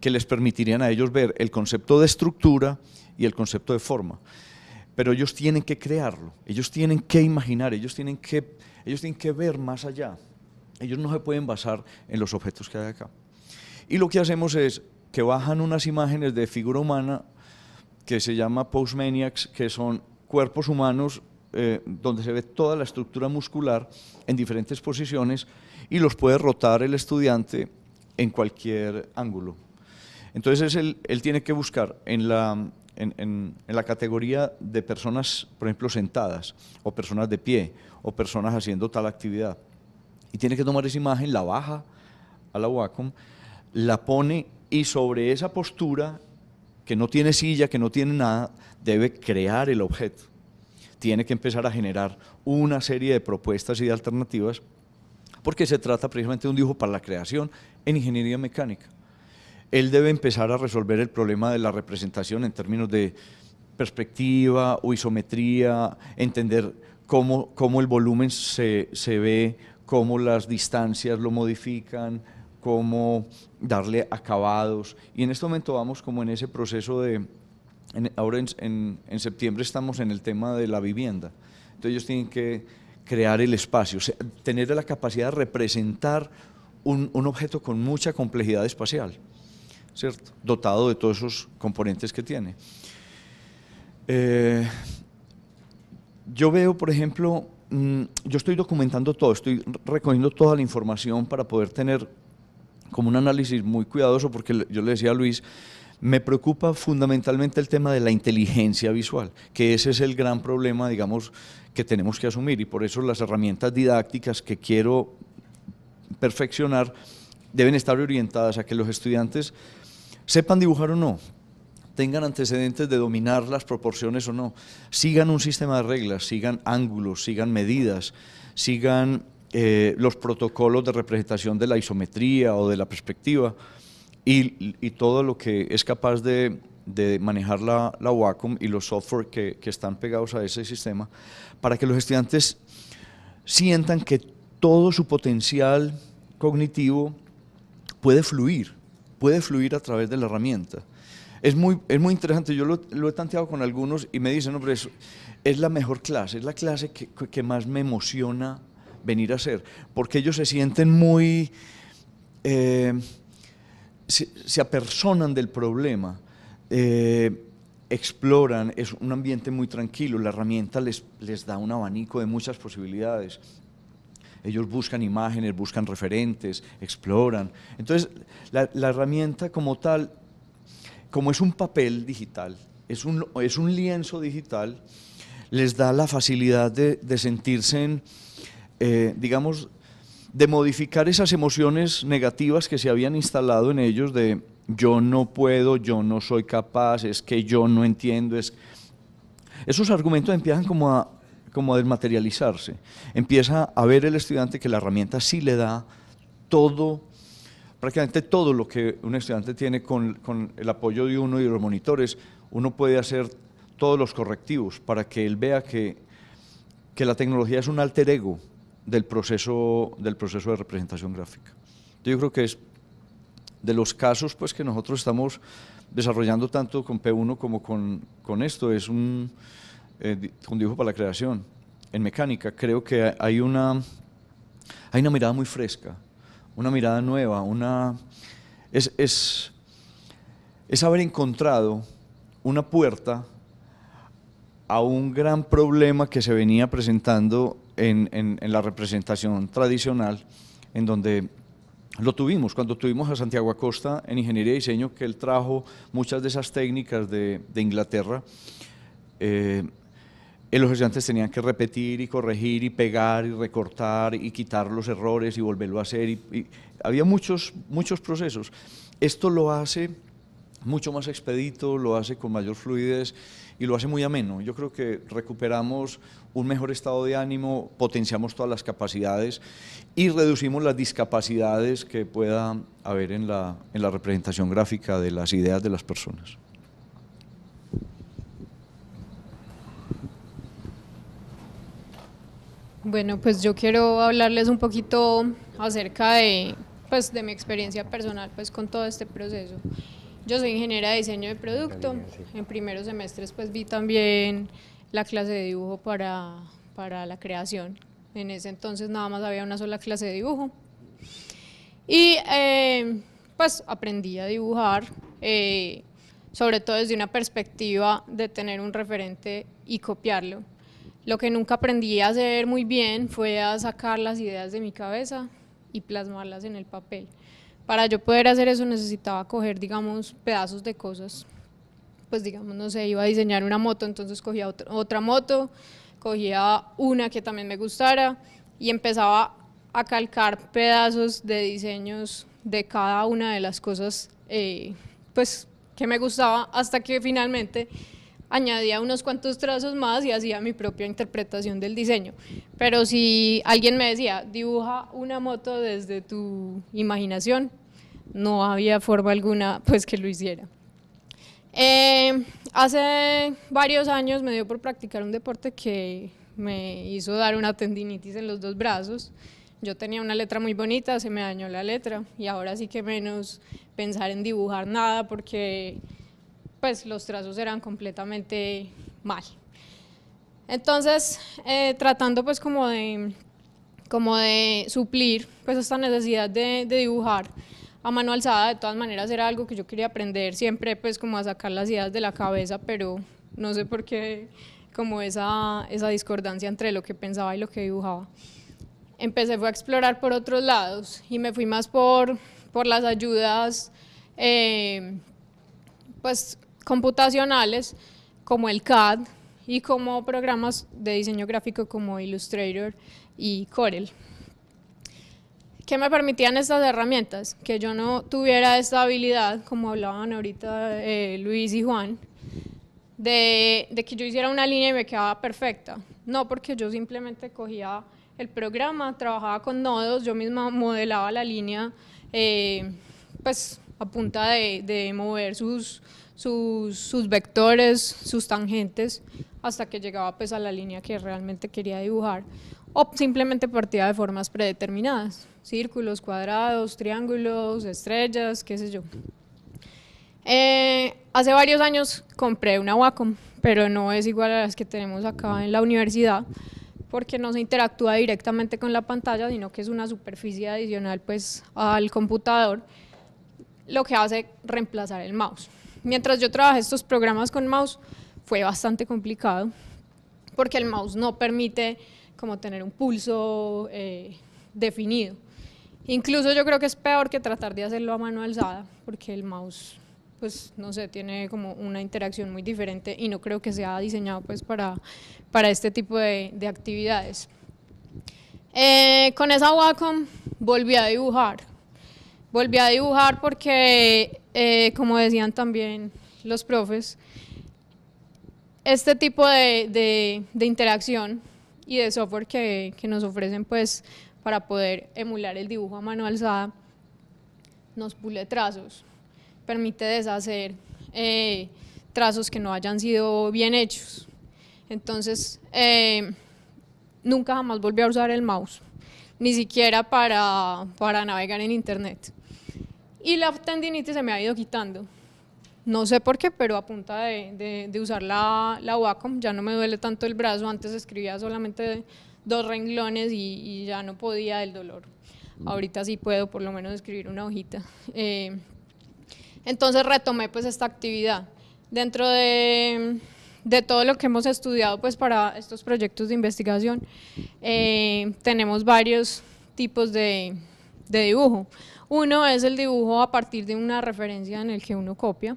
que les permitirían a ellos ver el concepto de estructura y el concepto de forma. Pero ellos tienen que crearlo, ellos tienen que imaginar, ellos tienen que, ellos tienen que ver más allá. Ellos no se pueden basar en los objetos que hay acá. Y lo que hacemos es que bajan unas imágenes de figura humana que se llama Postmaniacs, que son cuerpos humanos eh, donde se ve toda la estructura muscular en diferentes posiciones y los puede rotar el estudiante en cualquier ángulo. Entonces él, tiene que buscar en la categoría de personas, por ejemplo, sentadas o personas de pie o personas haciendo tal actividad y tiene que tomar esa imagen, la baja a la Wacom, la pone y sobre esa postura, que no tiene silla, que no tiene nada, debe crear el objeto. Tiene que empezar a generar una serie de propuestas y de alternativas, porque se trata precisamente de un dibujo para la creación en ingeniería mecánica. Él debe empezar a resolver el problema de la representación en términos de perspectiva o isometría, entender cómo, el volumen se, se ve cómo las distancias lo modifican, cómo darle acabados. Y en este momento vamos como en ese proceso de, ahora en, en, septiembre estamos en el tema de la vivienda. Entonces ellos tienen que crear el espacio, tener la capacidad de representar un, objeto con mucha complejidad espacial, ¿cierto? Dotado de todos esos componentes que tiene. Eh, yo veo, por ejemplo, Mm, yo estoy documentando todo, estoy recogiendo toda la información para poder tener como un análisis muy cuidadoso, porque yo le decía a Luis, me preocupa fundamentalmente el tema de la inteligencia visual, que ese es el gran problema, digamos, que tenemos que asumir y por eso las herramientas didácticas que quiero perfeccionar deben estar orientadas a que los estudiantes sepan dibujar o no, tengan antecedentes de dominar las proporciones o no, sigan un sistema de reglas, sigan ángulos, sigan medidas, sigan eh, los protocolos de representación de la isometría o de la perspectiva y, todo lo que es capaz de, manejar la, la, Wacom y los software que, están pegados a ese sistema para que los estudiantes sientan que todo su potencial cognitivo puede fluir, puede fluir a través de la herramienta. Es muy, es muy interesante, yo lo, he tanteado con algunos y me dicen, no, es, la mejor clase, es la clase que, más me emociona venir a hacer, porque ellos se sienten muy, eh, se, apersonan del problema, eh, exploran, es un ambiente muy tranquilo, la herramienta les, les da un abanico de muchas posibilidades. Ellos buscan imágenes, buscan referentes, exploran. Entonces, la herramienta como tal como es un papel digital, es un, es un lienzo digital, les da la facilidad de, sentirse, eh, digamos, de modificar esas emociones negativas que se habían instalado en ellos de yo no puedo, yo no soy capaz, es que yo no entiendo, es... Esos argumentos empiezan como a, como a desmaterializarse. Empieza a ver el estudiante que la herramienta sí le da todo prácticamente todo lo que un estudiante tiene con, el apoyo de uno y los monitores, uno puede hacer todos los correctivos para que él vea que, que la tecnología es un alter ego del proceso, del proceso de representación gráfica. Yo creo que es de los casos pues, que nosotros estamos desarrollando tanto con P1 como con, con esto, es un, eh, dibujo para la creación. En mecánica creo que hay una, hay una mirada muy fresca una mirada nueva, una... Es, es, haber encontrado una puerta a un gran problema que se venía presentando en, la representación tradicional, en donde lo tuvimos cuando tuvimos a Santiago Acosta en Ingeniería y Diseño, que él trajo muchas de esas técnicas de, Inglaterra, eh, los estudiantes tenían que repetir y corregir y pegar y recortar y quitar los errores y volverlo a hacer. Y, había muchos, muchos procesos. Esto lo hace mucho más expedito, lo hace con mayor fluidez y lo hace muy ameno. Yo creo que recuperamos un mejor estado de ánimo, potenciamos todas las capacidades y reducimos las discapacidades que pueda haber en la representación gráfica de las ideas de las personas. Bueno, pues yo quiero hablarles un poquito acerca de, pues, de mi experiencia personal pues, con todo este proceso. Yo soy ingeniera de diseño de producto. En primeros semestres pues vi también la clase de dibujo para, para la creación. En ese entonces nada más había una sola clase de dibujo. Y eh, pues aprendí a dibujar, eh, sobre todo desde una perspectiva de tener un referente y copiarlo lo que nunca aprendí a hacer muy bien fue a sacar las ideas de mi cabeza y plasmarlas en el papel. Para yo poder hacer eso necesitaba coger, digamos, pedazos de cosas. Pues digamos, no sé, iba a diseñar una moto, entonces cogía otra, moto, cogía una que también me gustara y empezaba a calcar pedazos de diseños de cada una de las cosas eh, pues, que me gustaba hasta que finalmente añadía unos cuantos trazos más y hacía mi propia interpretación del diseño. Pero si alguien me decía, dibuja una moto desde tu imaginación, no había forma alguna pues que lo hiciera. Eh, hace varios años me dio por practicar un deporte que me hizo dar una tendinitis en los dos brazos. Yo tenía una letra muy bonita, se me dañó la letra y ahora sí que menos pensar en dibujar nada porque pues los trazos eran completamente mal. Entonces, eh, tratando pues como de, como de suplir pues esta necesidad de, dibujar a mano alzada, de todas maneras era algo que yo quería aprender, siempre pues como a sacar las ideas de la cabeza, pero no sé por qué como esa, esa discordancia entre lo que pensaba y lo que dibujaba. Empecé fue a explorar por otros lados y me fui más por, por las ayudas, eh, pues computacionales como el CAD y como programas de diseño gráfico como Illustrator y Corel. ¿Qué me permitían estas herramientas? Que yo no tuviera esta habilidad, como hablaban ahorita eh, Luis y Juan, de, que yo hiciera una línea y me quedaba perfecta. No, porque yo simplemente cogía el programa, trabajaba con nodos, yo misma modelaba la línea, eh, pues a punta de mover sus, sus, vectores, sus tangentes, hasta que llegaba pues a la línea que realmente quería dibujar, o simplemente partía de formas predeterminadas, círculos, cuadrados, triángulos, estrellas, qué sé yo. Eh, hace varios años compré una Wacom, pero no es igual a las que tenemos acá en la universidad, porque no se interactúa directamente con la pantalla, sino que es una superficie adicional pues al computador, lo que hace reemplazar el mouse. Mientras yo trabajé estos programas con mouse, fue bastante complicado, porque el mouse no permite como tener un pulso eh, definido. Incluso yo creo que es peor que tratar de hacerlo a mano alzada, porque el mouse, pues no sé, tiene como una interacción muy diferente y no creo que sea diseñado pues para, para este tipo de, actividades. Eh, con esa Wacom volví a dibujar Volví a dibujar porque, eh, como decían también los profes, este tipo de, interacción y de software que, nos ofrecen pues para poder emular el dibujo a mano alzada nos pule trazos, permite deshacer eh, trazos que no hayan sido bien hechos. Entonces, eh, nunca jamás volví a usar el mouse, ni siquiera para navegar en internet. Y la tendinitis se me ha ido quitando. No sé por qué, pero a punta de, usar la, la Wacom ya no me duele tanto el brazo. Antes escribía solamente dos renglones y, ya no podía del dolor. Ahorita sí puedo por lo menos escribir una hojita. Eh, entonces retomé pues esta actividad. Dentro de, de, todo lo que hemos estudiado pues para estos proyectos de investigación, eh, tenemos varios tipos de, de dibujo. Uno es el dibujo a partir de una referencia en el que uno copia.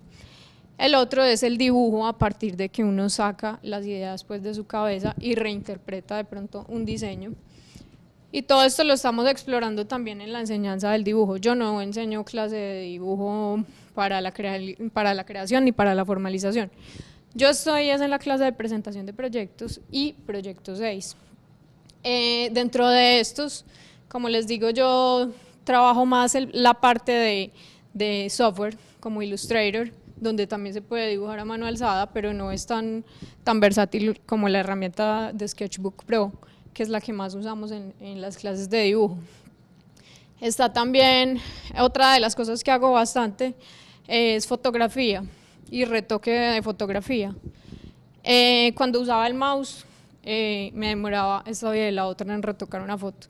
El otro es el dibujo a partir de que uno saca las ideas pues, de su cabeza y reinterpreta de pronto un diseño. Y todo esto lo estamos explorando también en la enseñanza del dibujo. Yo no enseño clase de dibujo para la, creación ni para la formalización. Yo estoy en la clase de presentación de proyectos y proyecto 6. Eh, dentro de estos, como les digo, yo trabajo más en la parte de, software como Illustrator, donde también se puede dibujar a mano alzada, pero no es tan, tan versátil como la herramienta de Sketchbook Pro, que es la que más usamos en, en las clases de dibujo. Está también, otra de las cosas que hago bastante es fotografía y retoque de fotografía. Eh, cuando usaba el mouse eh, me demoraba esta vida y la otra en retocar una foto.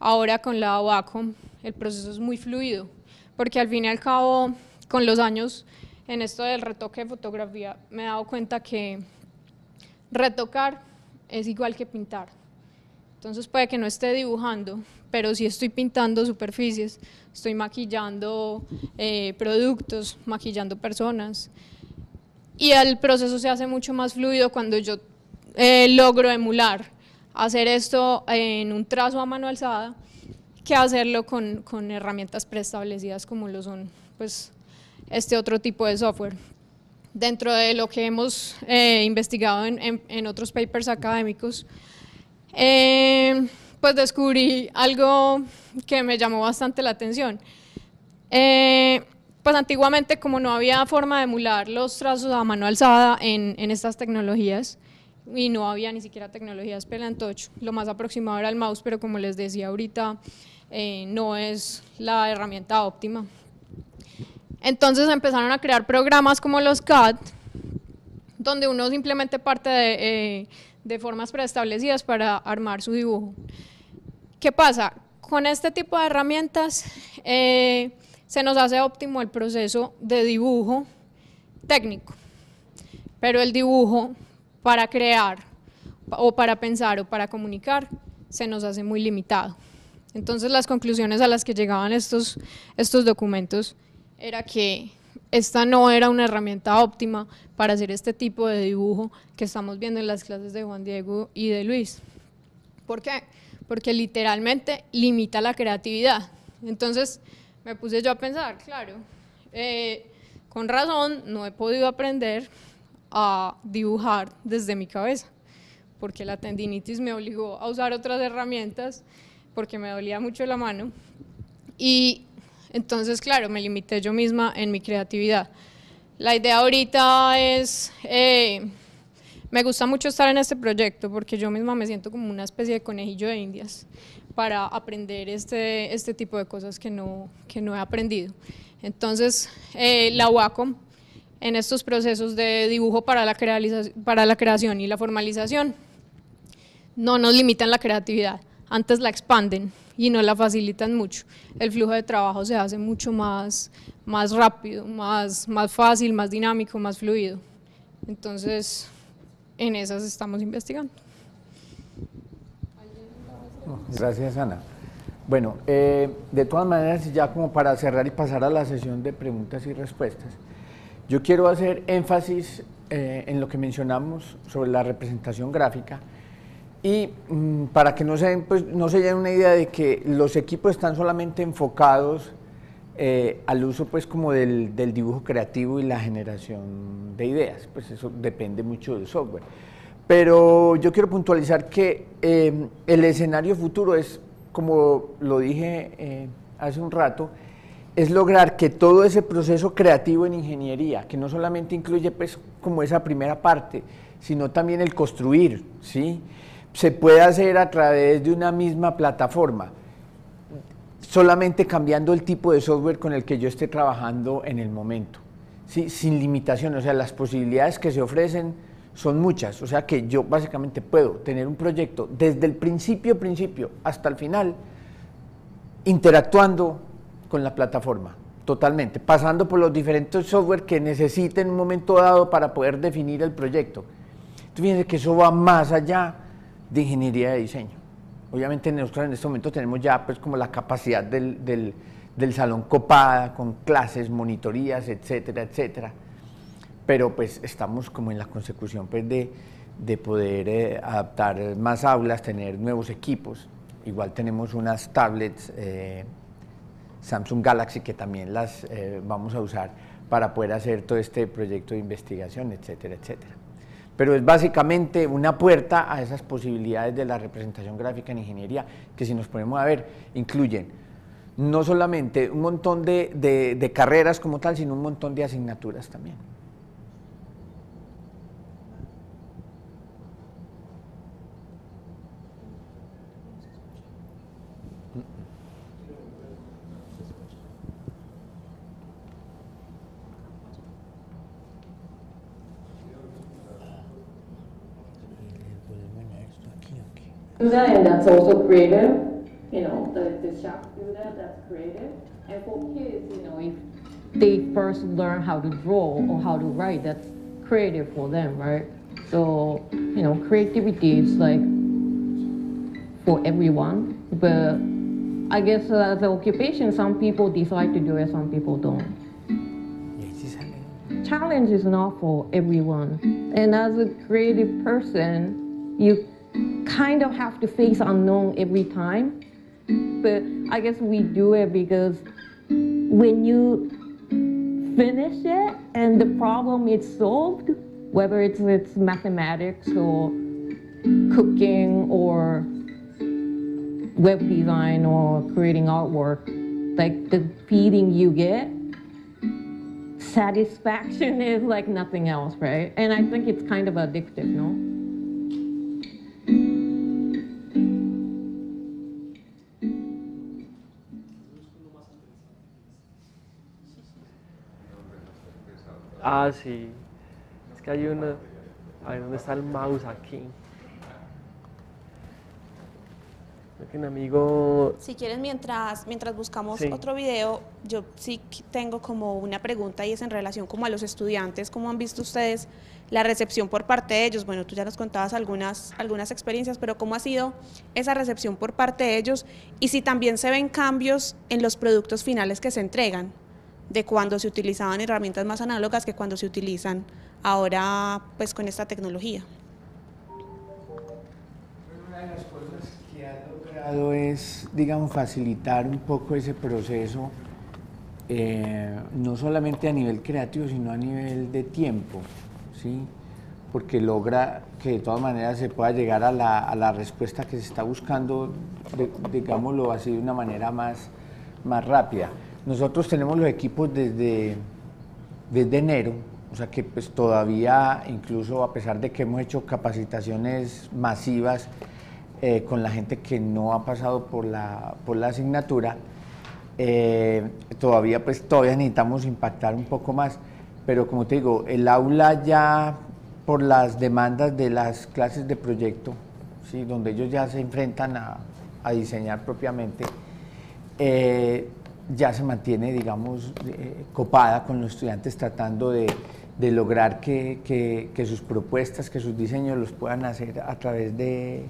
Ahora con la Wacom el proceso es muy fluido, porque al fin y al cabo, con los años en esto del retoque de fotografía, me he dado cuenta que retocar es igual que pintar. Entonces puede que no esté dibujando, pero si estoy pintando superficies, estoy maquillando eh, productos, maquillando personas. Y el proceso se hace mucho más fluido cuando yo eh, logro emular, hacer esto en un trazo a mano alzada que hacerlo con, con herramientas preestablecidas como lo son pues, este otro tipo de software. Dentro de lo que hemos eh, investigado en, en, otros papers académicos, eh, pues descubrí algo que me llamó bastante la atención. Eh, pues antiguamente, como no había forma de emular los trazos a mano alzada en, en estas tecnologías, y no había ni siquiera tecnologías pelantocho, lo más aproximado era el mouse, pero como les decía ahorita, eh, no es la herramienta óptima. Entonces empezaron a crear programas como los CAD, donde uno simplemente parte eh, de, formas preestablecidas para armar su dibujo. ¿Qué pasa? Con este tipo de herramientas eh, se nos hace óptimo el proceso de dibujo técnico, pero el dibujo para crear o para pensar o para comunicar se nos hace muy limitado. Entonces las conclusiones a las que llegaban estos, documentos era que esta no era una herramienta óptima para hacer este tipo de dibujo que estamos viendo en las clases de Juan Diego y de Luis. ¿Por qué? Porque literalmente limita la creatividad. Entonces me puse yo a pensar, claro, eh, con razón no he podido aprender a dibujar desde mi cabeza, porque la tendinitis me obligó a usar otras herramientas porque me dolía mucho la mano. Y entonces, claro, me limité yo misma en mi creatividad. La idea ahorita es, eh, me gusta mucho estar en este proyecto porque yo misma me siento como una especie de conejillo de indias para aprender este, este tipo de cosas que no, no he aprendido. Entonces, eh, la Wacom, en estos procesos de dibujo para la, para la creación y la formalización no nos limitan la creatividad, antes la expanden y no la facilitan mucho. El flujo de trabajo se hace mucho más, más rápido, más, más fácil, más dinámico, más fluido. Entonces, en esas estamos investigando. gracias, Ana. Bueno, eh, de todas maneras, ya como para cerrar y pasar a la sesión de preguntas y respuestas, yo quiero hacer énfasis eh, en lo que mencionamos sobre la representación gráfica y mm, para que no se, den, pues, no se una idea de que los equipos están solamente enfocados eh, al uso pues como del, dibujo creativo y la generación de ideas, pues eso depende mucho del software. Pero yo quiero puntualizar que em, el escenario futuro es, como lo dije eh, hace un rato, es lograr que todo ese proceso creativo en ingeniería, que no solamente incluye pues como esa primera parte, sino también el construir, ¿sí? se puede hacer a través de una misma plataforma, solamente cambiando el tipo de software con el que yo esté trabajando en el momento, ¿sí? sin limitación, o sea, las posibilidades que se ofrecen son muchas, o sea que yo básicamente puedo tener un proyecto desde el principio, principio hasta el final, interactuando con la plataforma totalmente, pasando por los diferentes software que necesite en un momento dado para poder definir el proyecto. tú fíjense que eso va más allá de ingeniería de diseño. Obviamente nosotros en este momento tenemos ya pues como la capacidad del, salón copada, con clases, monitorías, etcétera, etcétera. Pero pues estamos como en la consecución pues de, poder eh, adaptar más aulas, tener nuevos equipos. Igual tenemos unas tablets eh, Samsung Galaxy que también las eh, vamos a usar para poder hacer todo este proyecto de investigación, etcétera, etcétera pero es básicamente una puerta a esas posibilidades de la representación gráfica en ingeniería, que si nos ponemos a ver, incluyen no solamente un montón de, carreras como tal, sino un montón de asignaturas también. that, and that's also creative. You know, the, the shop that. that's creative. And for kids, you know, if they first learn how to draw or how to write, that's creative for them, right? So, you know, creativity is like for everyone, but I guess as an occupation, some people decide to do it, some people don't challenge is not for everyone. And as a creative person, you kind of have to face unknown every time. But I guess we do it because when you finish it and the problem is solved, whether it's, it's mathematics or cooking or web design or creating artwork, like the feeling you get, satisfaction is like nothing else, right? And I think it's kind of addictive, no? Ah, sí. Es que hay una... A ver, ¿dónde está el mouse aquí? un amigo... Si quieren, mientras, mientras buscamos otro video, yo sí tengo como una pregunta y es en relación como a los estudiantes, ¿cómo han visto ustedes la recepción por parte de ellos. Bueno, tú ya nos contabas algunas, algunas experiencias, pero ¿cómo ha sido esa recepción por parte de ellos? Y si también se ven cambios en los productos finales que se entregan, de cuando se utilizaban herramientas más análogas que cuando se utilizan ahora pues con esta tecnología. Una de las cosas que ha logrado es, digamos, facilitar un poco ese proceso eh, no solamente a nivel creativo, sino a nivel de tiempo. ¿sí? porque logra que de todas maneras se pueda llegar a la, respuesta que se está buscando, digámoslo así, de una manera más, más rápida. Nosotros tenemos los equipos desde, desde enero, o sea que pues todavía, incluso a pesar de que hemos hecho capacitaciones masivas eh, con la gente que no ha pasado por la, por la asignatura, eh, todavía pues todavía necesitamos impactar un poco más pero como te digo, el aula ya por las demandas de las clases de proyecto, ¿sí? donde ellos ya se enfrentan a, diseñar propiamente, eh, ya se mantiene, digamos, eh, copada con los estudiantes tratando de, lograr que, que, sus propuestas, que sus diseños los puedan hacer a través de,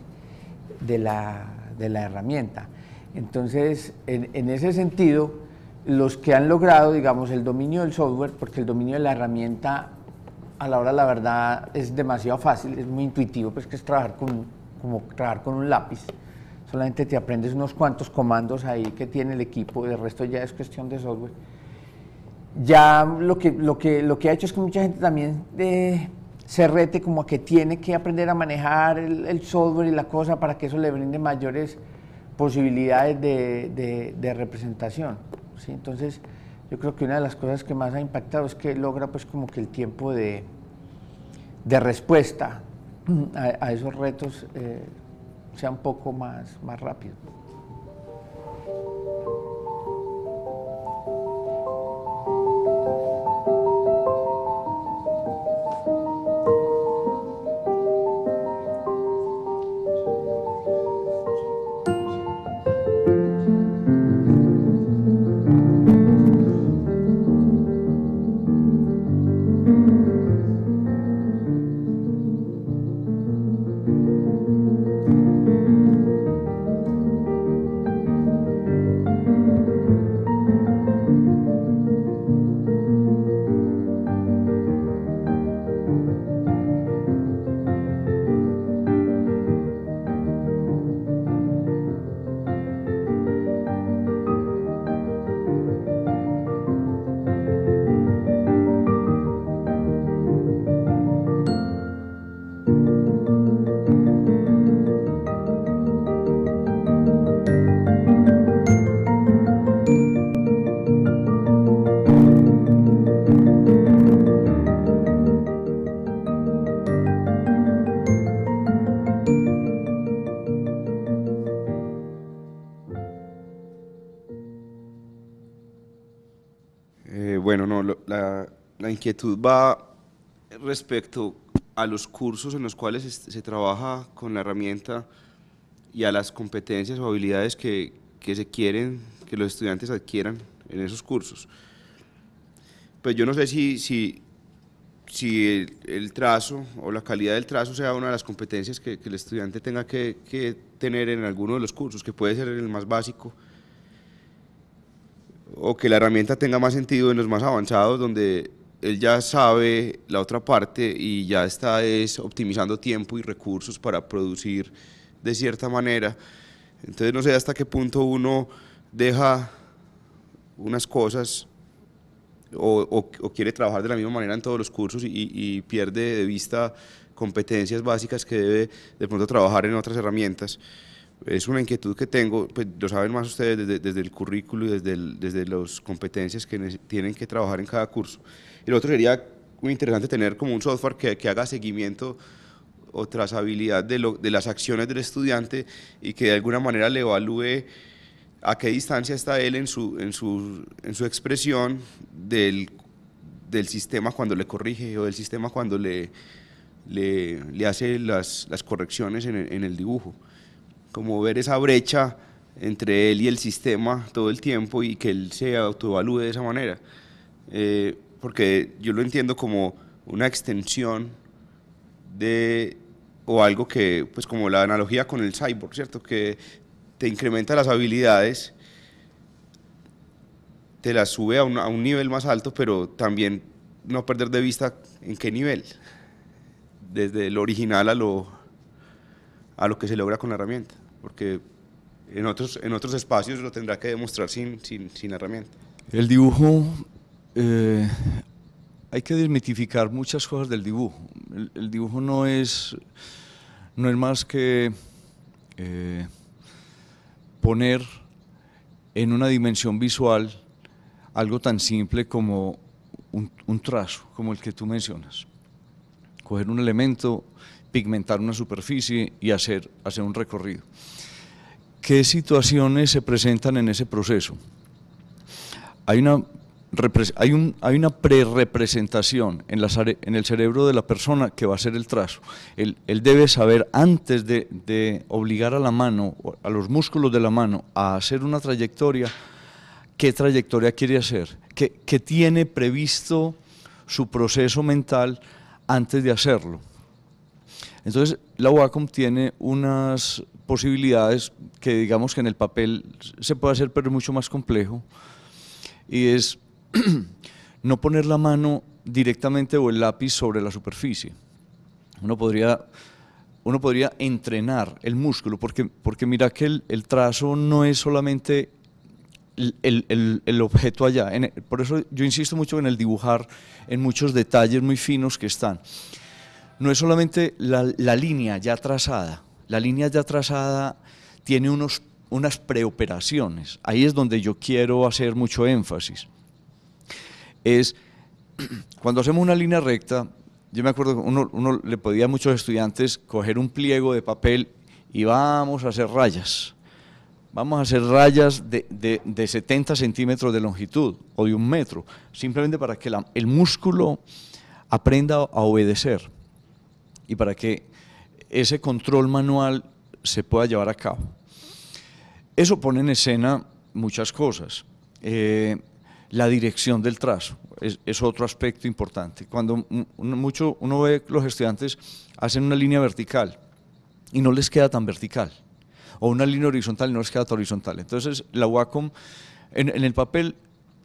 de, la, de la, herramienta. Entonces, en ese sentido, los que han logrado, digamos, el dominio del software, porque el dominio de la herramienta a la hora la verdad es demasiado fácil, es muy intuitivo, pues que es trabajar con, como trabajar con un lápiz. Solamente te aprendes unos cuantos comandos ahí que tiene el equipo, el resto ya es cuestión de software. Ya lo que, lo que, lo que ha hecho es que mucha gente también eh, se rete como a que tiene que aprender a manejar el, software y la cosa para que eso le brinde mayores posibilidades de representación. Entonces, yo creo que una de las cosas que más ha impactado es que logra pues como que el tiempo de, respuesta a, esos retos eh, sea un poco más, más rápido. inquietud va respecto a los cursos en los cuales se trabaja con la herramienta y a las competencias o habilidades que, que se quieren que los estudiantes adquieran en esos cursos. Pues yo no sé si, si, si el, trazo o la calidad del trazo sea una de las competencias que, que el estudiante tenga que, que, tener en alguno de los cursos, que puede ser el más básico, o que la herramienta tenga más sentido en los más avanzados, donde él ya sabe la otra parte y ya está es optimizando tiempo y recursos para producir de cierta manera. Entonces no sé hasta qué punto uno deja unas cosas o, quiere trabajar de la misma manera en todos los cursos y, pierde de vista competencias básicas que debe de pronto trabajar en otras herramientas. Es una inquietud que tengo, pues lo saben más ustedes desde, el currículo y desde, desde las competencias que tienen que trabajar en cada curso el otro sería muy interesante tener como un software que, haga seguimiento o trazabilidad de, las acciones del estudiante y que de alguna manera le evalúe a qué distancia está él en su, en en su expresión del, sistema cuando le corrige o del sistema cuando le, le, hace las, correcciones en el, dibujo. Como ver esa brecha entre él y el sistema todo el tiempo y que él se autoevalúe de esa manera. Eh, porque yo lo entiendo como una extensión de, o algo que, pues como la analogía con el cyborg, ¿cierto? Que te incrementa las habilidades, te las sube a un, a un nivel más alto, pero también no perder de vista en qué nivel, desde lo original a lo, a lo que se logra con la herramienta, porque en otros, en otros espacios lo tendrá que demostrar sin, sin, sin herramienta. El dibujo eh, hay que desmitificar muchas cosas del dibujo. El, dibujo no es, no es más que eh, poner en una dimensión visual algo tan simple como un, trazo, como el que tú mencionas. Coger un elemento, pigmentar una superficie y hacer, hacer un recorrido. ¿Qué situaciones se presentan en ese proceso? Hay una hay, un, hay una pre-representación en, en, el cerebro de la persona que va a hacer el trazo. Él, debe saber antes de, obligar a la mano, a los músculos de la mano, a hacer una trayectoria, qué trayectoria quiere hacer, qué, qué tiene previsto su proceso mental antes de hacerlo. Entonces, la Wacom tiene unas posibilidades que digamos que en el papel se puede hacer, pero es mucho más complejo. Y es no poner la mano directamente o el lápiz sobre la superficie. Uno podría, entrenar el músculo, porque, porque mira que el, trazo no es solamente el, objeto allá. por eso yo insisto mucho en el dibujar, en muchos detalles muy finos que están. No es solamente la, línea ya trazada. La línea ya trazada tiene unas preoperaciones. Ahí es donde yo quiero hacer mucho énfasis es cuando hacemos una línea recta, yo me acuerdo que uno, le podía a muchos estudiantes coger un pliego de papel y vamos a hacer rayas. Vamos a hacer rayas de, 70 centímetros de longitud o de un metro, simplemente para que el músculo aprenda a obedecer y para que ese control manual se pueda llevar a cabo. Eso pone en escena muchas cosas. Eh, la dirección del trazo. Es, otro aspecto importante. Cuando mucho uno ve los estudiantes hacen una línea vertical y no les queda tan vertical, o una línea horizontal y no les queda tan horizontal. Entonces la Wacom en, el papel,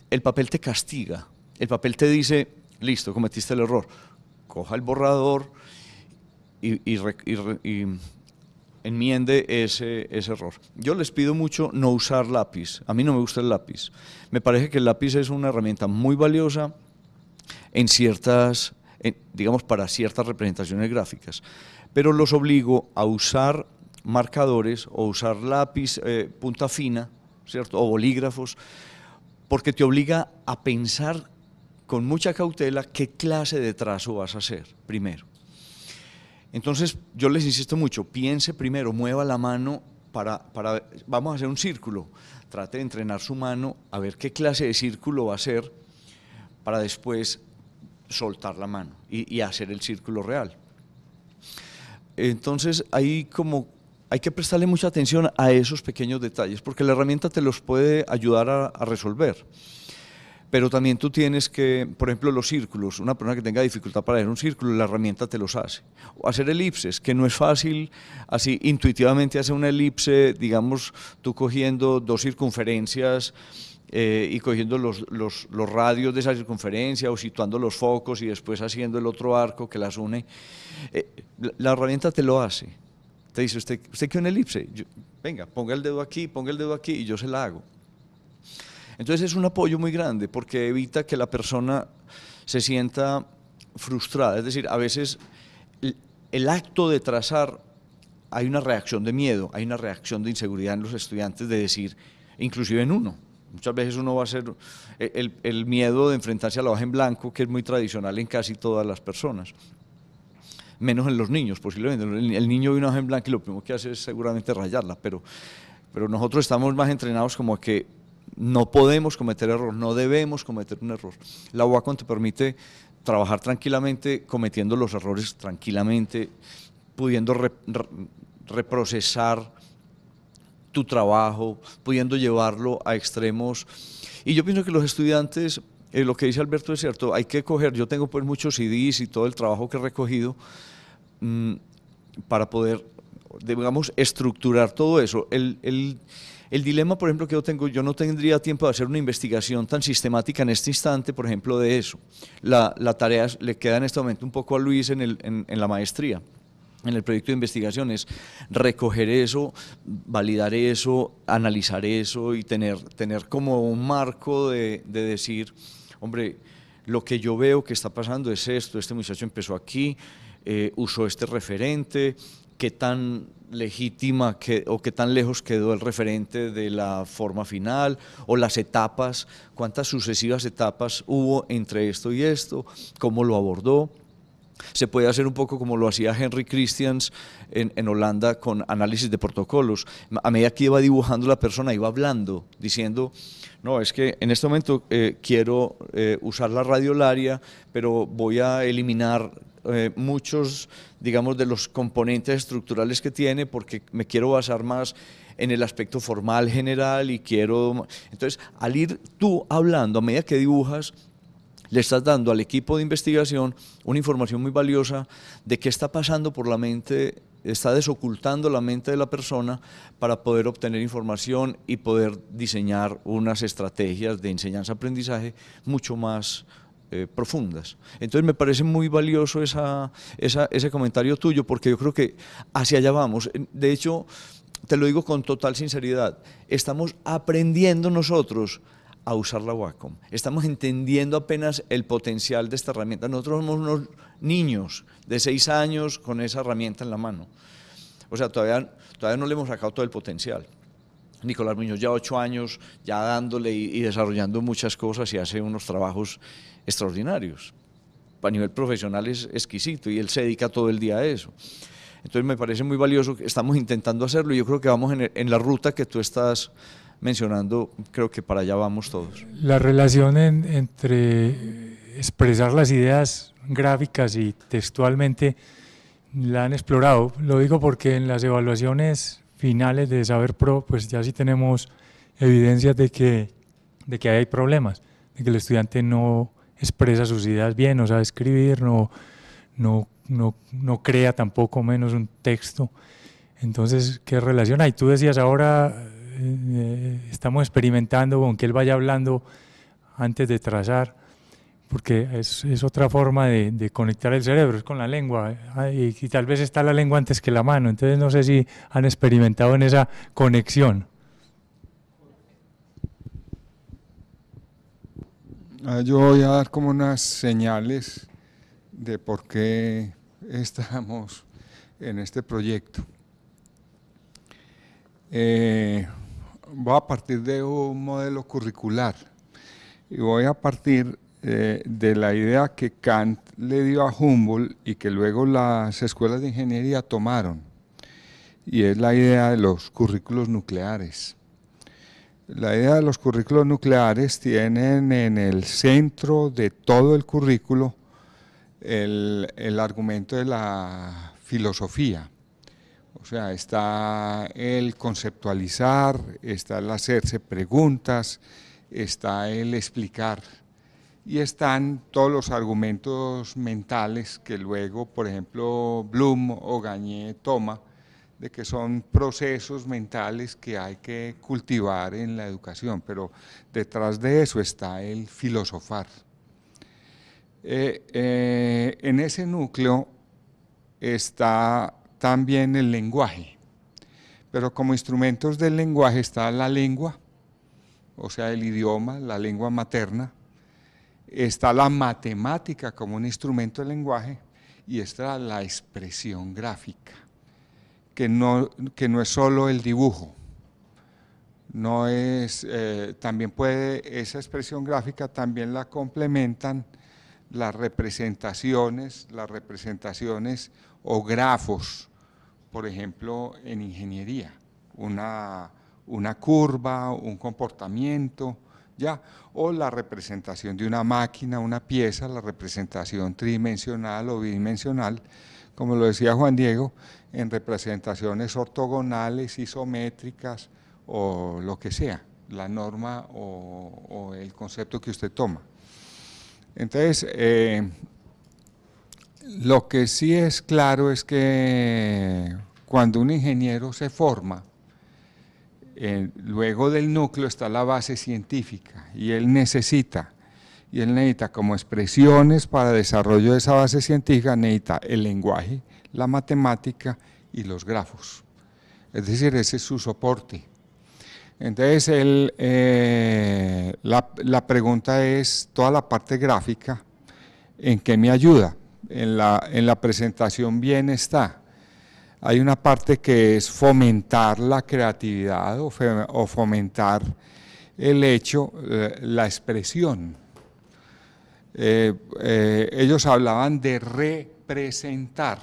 el papel te castiga, el papel te dice, listo, cometiste el error, coja el borrador y enmiende ese, ese error. Yo les pido mucho no usar lápiz. A mí no me gusta el lápiz. Me parece que el lápiz es una herramienta muy valiosa en ciertas, digamos, para ciertas representaciones gráficas. Pero los obligo a usar marcadores o usar lápiz, eh, punta fina, ¿cierto? O bolígrafos, porque te obliga a pensar con mucha cautela qué clase de trazo vas a hacer primero. Entonces, yo les insisto mucho, piense primero, mueva la mano para, vamos a hacer un círculo, trate de entrenar su mano a ver qué clase de círculo va a ser para después soltar la mano y, hacer el círculo real. Entonces, ahí hay que prestarle mucha atención a esos pequeños detalles, porque la herramienta te los puede ayudar a resolver pero también tú tienes que, por ejemplo, los círculos, una persona que tenga dificultad para hacer un círculo, la herramienta te los hace. O hacer elipses, que no es fácil, así intuitivamente hacer una elipse, digamos, tú cogiendo dos circunferencias, eh, y cogiendo los, los, radios de esa circunferencia o situando los focos y después haciendo el otro arco que las une. Eh, la, herramienta te lo hace. Te dice, ¿usted, usted quiere una elipse? venga, ponga el dedo aquí, ponga el dedo aquí y yo se la hago. Entonces es un apoyo muy grande porque evita que la persona se sienta frustrada. Es decir, a veces el, acto de trazar, hay una reacción de miedo, hay una reacción de inseguridad en los estudiantes de decir, inclusive en uno. Muchas veces uno va a ser e, el, miedo de enfrentarse a la hoja en blanco, que es muy tradicional en casi todas las personas, menos en los niños posiblemente. El, niño ve una hoja en blanco y lo primero que hace es seguramente rayarla, pero, pero nosotros estamos más entrenados como que no podemos cometer error, no debemos cometer un error. La UACON te permite trabajar tranquilamente, cometiendo los errores tranquilamente, pudiendo reprocesar tu trabajo, pudiendo llevarlo a extremos. Y yo pienso que los estudiantes, eh, lo que dice Alberto es cierto, hay que coger, yo tengo pues muchos CDs y todo el trabajo que he recogido mm, para poder, digamos, estructurar todo eso. El, el, el dilema, por ejemplo, que yo tengo, yo no tendría tiempo de hacer una investigación tan sistemática en este instante, por ejemplo, de eso. La, tarea le queda en este momento un poco a Luis en, en, la maestría en el proyecto de investigación, es recoger eso, validar eso, analizar eso y tener, tener como un marco de, decir, hombre, lo que yo veo que está pasando es esto, este muchacho empezó aquí, eh, usó este referente, qué tan legítima que, o qué tan lejos quedó el referente de la forma final o las etapas, cuántas sucesivas etapas hubo entre esto y esto, cómo lo abordó. Se puede hacer un poco como lo hacía Henry Christians en, Holanda con análisis de protocolos. A medida que iba dibujando la persona, iba hablando, diciendo, no, es que en este momento eh, quiero eh, usar la radiolaria, pero voy a eliminar eh, muchos, digamos, de los componentes estructurales que tiene porque me quiero basar más en el aspecto formal general y quiero... Entonces, al ir tú hablando, a medida que dibujas, le estás dando al equipo de investigación una información muy valiosa de qué está pasando por la mente está desocultando la mente de la persona para poder obtener información y poder diseñar unas estrategias de enseñanza-aprendizaje mucho más, eh, profundas. Entonces me parece muy valioso esa, ese comentario tuyo, porque yo creo que hacia allá vamos. De hecho, te lo digo con total sinceridad, estamos aprendiendo nosotros a usar la Wacom. Estamos entendiendo apenas el potencial de esta herramienta. Nosotros somos unos niños de seis años con esa herramienta en la mano. O sea, todavía, todavía no le hemos sacado todo el potencial. Nicolás Muñoz ya ocho años, ya dándole y desarrollando muchas cosas y hace unos trabajos extraordinarios. A nivel profesional es exquisito y él se dedica todo el día a eso. Entonces me parece muy valioso que estamos intentando hacerlo y yo creo que vamos en, la ruta que tú estás mencionando, creo que para allá vamos todos. La relación entre expresar las ideas gráficas y textualmente la han explorado. Lo digo porque en las evaluaciones finales de Saber Pro, pues ya sí tenemos evidencias de que, de que hay problemas, de que el estudiante no, expresa sus ideas bien, no sabe escribir, no, no, no, crea tampoco menos un texto. Entonces, ¿qué relación hay? Tú decías ahora eh, estamos experimentando con que él vaya hablando antes de trazar, porque es, es otra forma de, de, conectar el cerebro, es con la lengua, eh, y tal vez está la lengua antes que la mano, entonces no sé si han experimentado en esa conexión. Ah, yo voy a dar como unas señales de por qué estamos en este proyecto. Eh, voy a partir de un modelo curricular y voy a partir eh, de la idea que Kant le dio a Humboldt y que luego las escuelas de ingeniería tomaron, y es la idea de los currículos nucleares. La idea de los currículos nucleares tienen en el centro de todo el currículo el, argumento de la filosofía. O sea, está el conceptualizar, está el hacerse preguntas, está el explicar y están todos los argumentos mentales que luego, por ejemplo, Bloom o Gagné toma de que son procesos mentales que hay que cultivar en la educación, pero detrás de eso está el filosofar. Eh, eh, en ese núcleo está también el lenguaje, pero como instrumentos del lenguaje está la lengua, o sea, el idioma, la lengua materna, está la matemática como un instrumento del lenguaje y está la expresión gráfica que no, que no es solo el dibujo. No es, eh, también puede, esa expresión gráfica también la complementan las representaciones, las representaciones o grafos, por ejemplo, en ingeniería, una, una curva, un comportamiento, ya, o la representación de una máquina, una pieza, la representación tridimensional o bidimensional, como lo decía Juan Diego, en representaciones ortogonales, isométricas o lo que sea, la norma o, el concepto que usted toma. Entonces, eh, lo que sí es claro es que cuando un ingeniero se forma, eh, luego del núcleo está la base científica y él necesita y él necesita como expresiones para desarrollo de esa base científica, necesita el lenguaje, la matemática y los grafos. Es decir, ese es su soporte. Entonces, él, eh, la, pregunta es toda la parte gráfica, ¿en qué me ayuda? En la, presentación bien está. Hay una parte que es fomentar la creatividad o fomentar el hecho, eh, la expresión. Eh, eh, ellos hablaban de representar.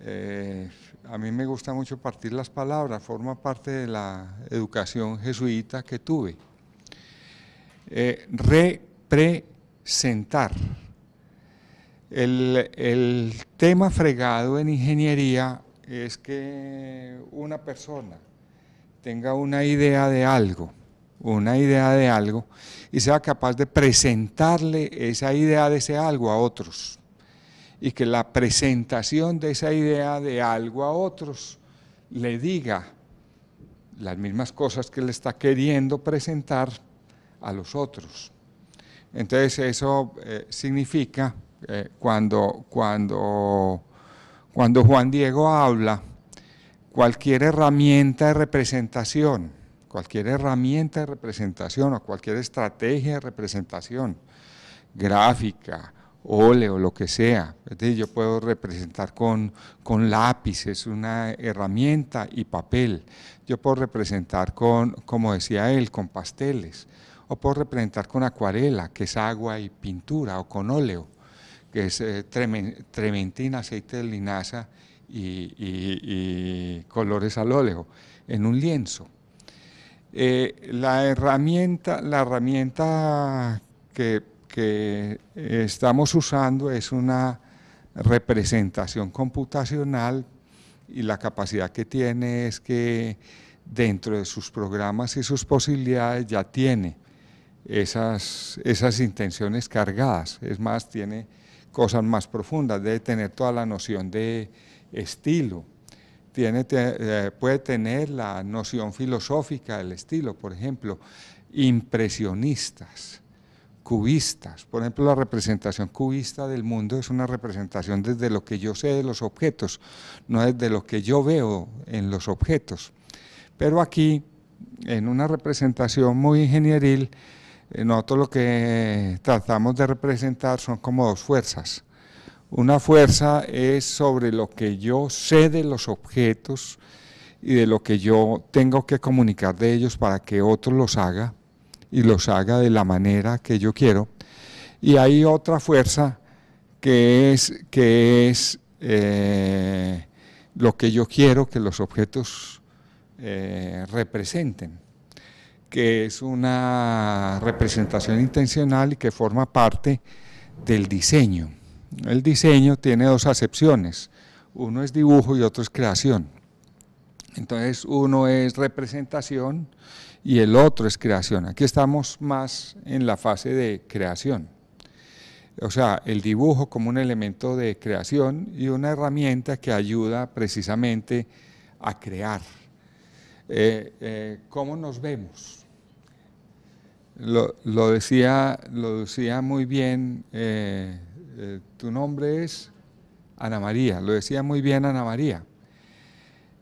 Eh, a mí me gusta mucho partir las palabras, forma parte de la educación jesuita que tuve. representar. el tema fregado en ingeniería es que una persona tenga una idea de algo una idea de algo y sea capaz de presentarle esa idea de ese algo a otros. Y que la presentación de esa idea de algo a otros le diga las mismas cosas que le está queriendo presentar a los otros. Entonces eso eh, significa eh, cuando, cuando, cuando Juan Diego habla, cualquier herramienta de representación, cualquier herramienta de representación o cualquier estrategia de representación, gráfica, óleo, lo que sea. Es decir, yo puedo representar con, con lápices, una herramienta y papel. Yo puedo representar con, como decía él, con pasteles. O puedo representar con acuarela, que es agua y pintura, o con óleo, que es eh, trementina, aceite de linaza y colores al óleo, en un lienzo. Eh, la herramienta, que, estamos usando es una representación computacional y la capacidad que tiene es que dentro de sus programas y sus posibilidades ya tiene esas, esas intenciones cargadas. Es más, tiene cosas más profundas, debe tener toda la noción de estilo, eh, puede tener la noción filosófica del estilo, por ejemplo, impresionistas, cubistas. Por ejemplo, la representación cubista del mundo es una representación desde lo que yo sé de los objetos, no desde lo que yo veo en los objetos. Pero aquí, en una representación muy ingenieril, eh, nosotros lo que tratamos de representar son como dos fuerzas. Una fuerza es sobre lo que yo sé de los objetos y de lo que yo tengo que comunicar de ellos para que otro los haga y los haga de la manera que yo quiero. Y hay otra fuerza que es, que es eh, lo que yo quiero que los objetos eh, representen, que es una representación intencional y que forma parte del diseño. El diseño tiene dos acepciones, uno es dibujo y otro es creación. Entonces uno es representación y el otro es creación. Aquí estamos más en la fase de creación. O sea, el dibujo como un elemento de creación y una herramienta que ayuda precisamente a crear. Eh, eh, ¿Cómo nos vemos? Lo, decía, lo decía muy bien eh, eh, tu nombre es Ana María, lo decía muy bien Ana María.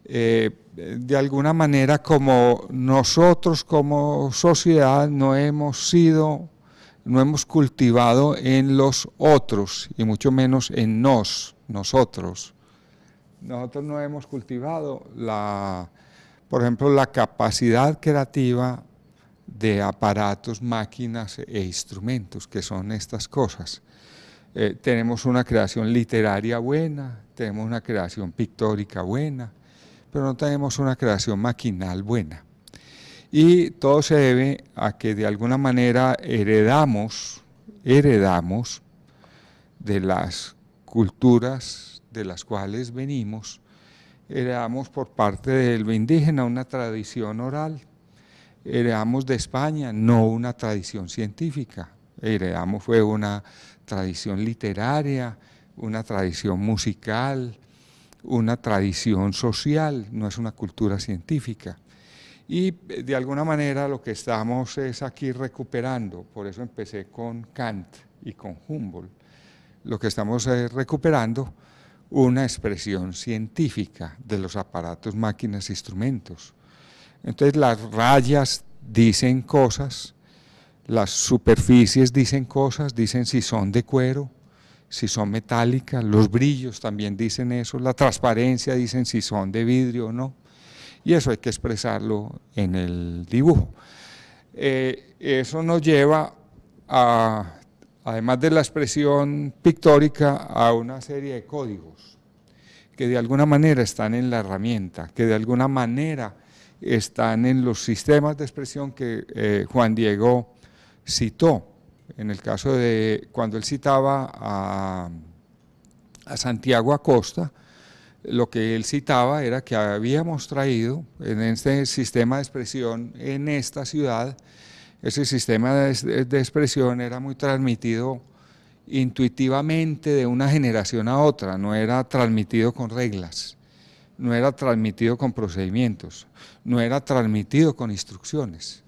Eh, de alguna manera, como nosotros como sociedad no hemos sido, no hemos cultivado en los otros y mucho menos en nos, nosotros. Nosotros no hemos cultivado la, por ejemplo, la capacidad creativa de aparatos, máquinas e instrumentos, que son estas cosas. Eh, tenemos una creación literaria buena, tenemos una creación pictórica buena, pero no tenemos una creación maquinal buena. Y todo se debe a que de alguna manera heredamos, heredamos de las culturas de las cuales venimos, heredamos por parte del indígena una tradición oral, heredamos de España no una tradición científica, heredamos fue una tradición literaria, una tradición musical, una tradición social, no es una cultura científica. Y eh, de alguna manera lo que estamos es aquí recuperando, por eso empecé con Kant y con Humboldt, lo que estamos es eh, recuperando una expresión científica de los aparatos, máquinas, e instrumentos. Entonces las rayas dicen cosas las superficies dicen cosas, dicen si son de cuero, si son metálicas, los brillos también dicen eso, la transparencia dicen si son de vidrio o no. Y eso hay que expresarlo en el dibujo. Eh, eso nos lleva a, además de la expresión pictórica, a una serie de códigos que de alguna manera están en la herramienta, que de alguna manera están en los sistemas de expresión que eh, Juan Diego citó, en el caso de cuando él citaba a, a Santiago Acosta, lo que él citaba era que habíamos traído en este sistema de expresión en esta ciudad, ese sistema de, de, expresión era muy transmitido intuitivamente de una generación a otra, no era transmitido con reglas, no era transmitido con procedimientos, no era transmitido con instrucciones.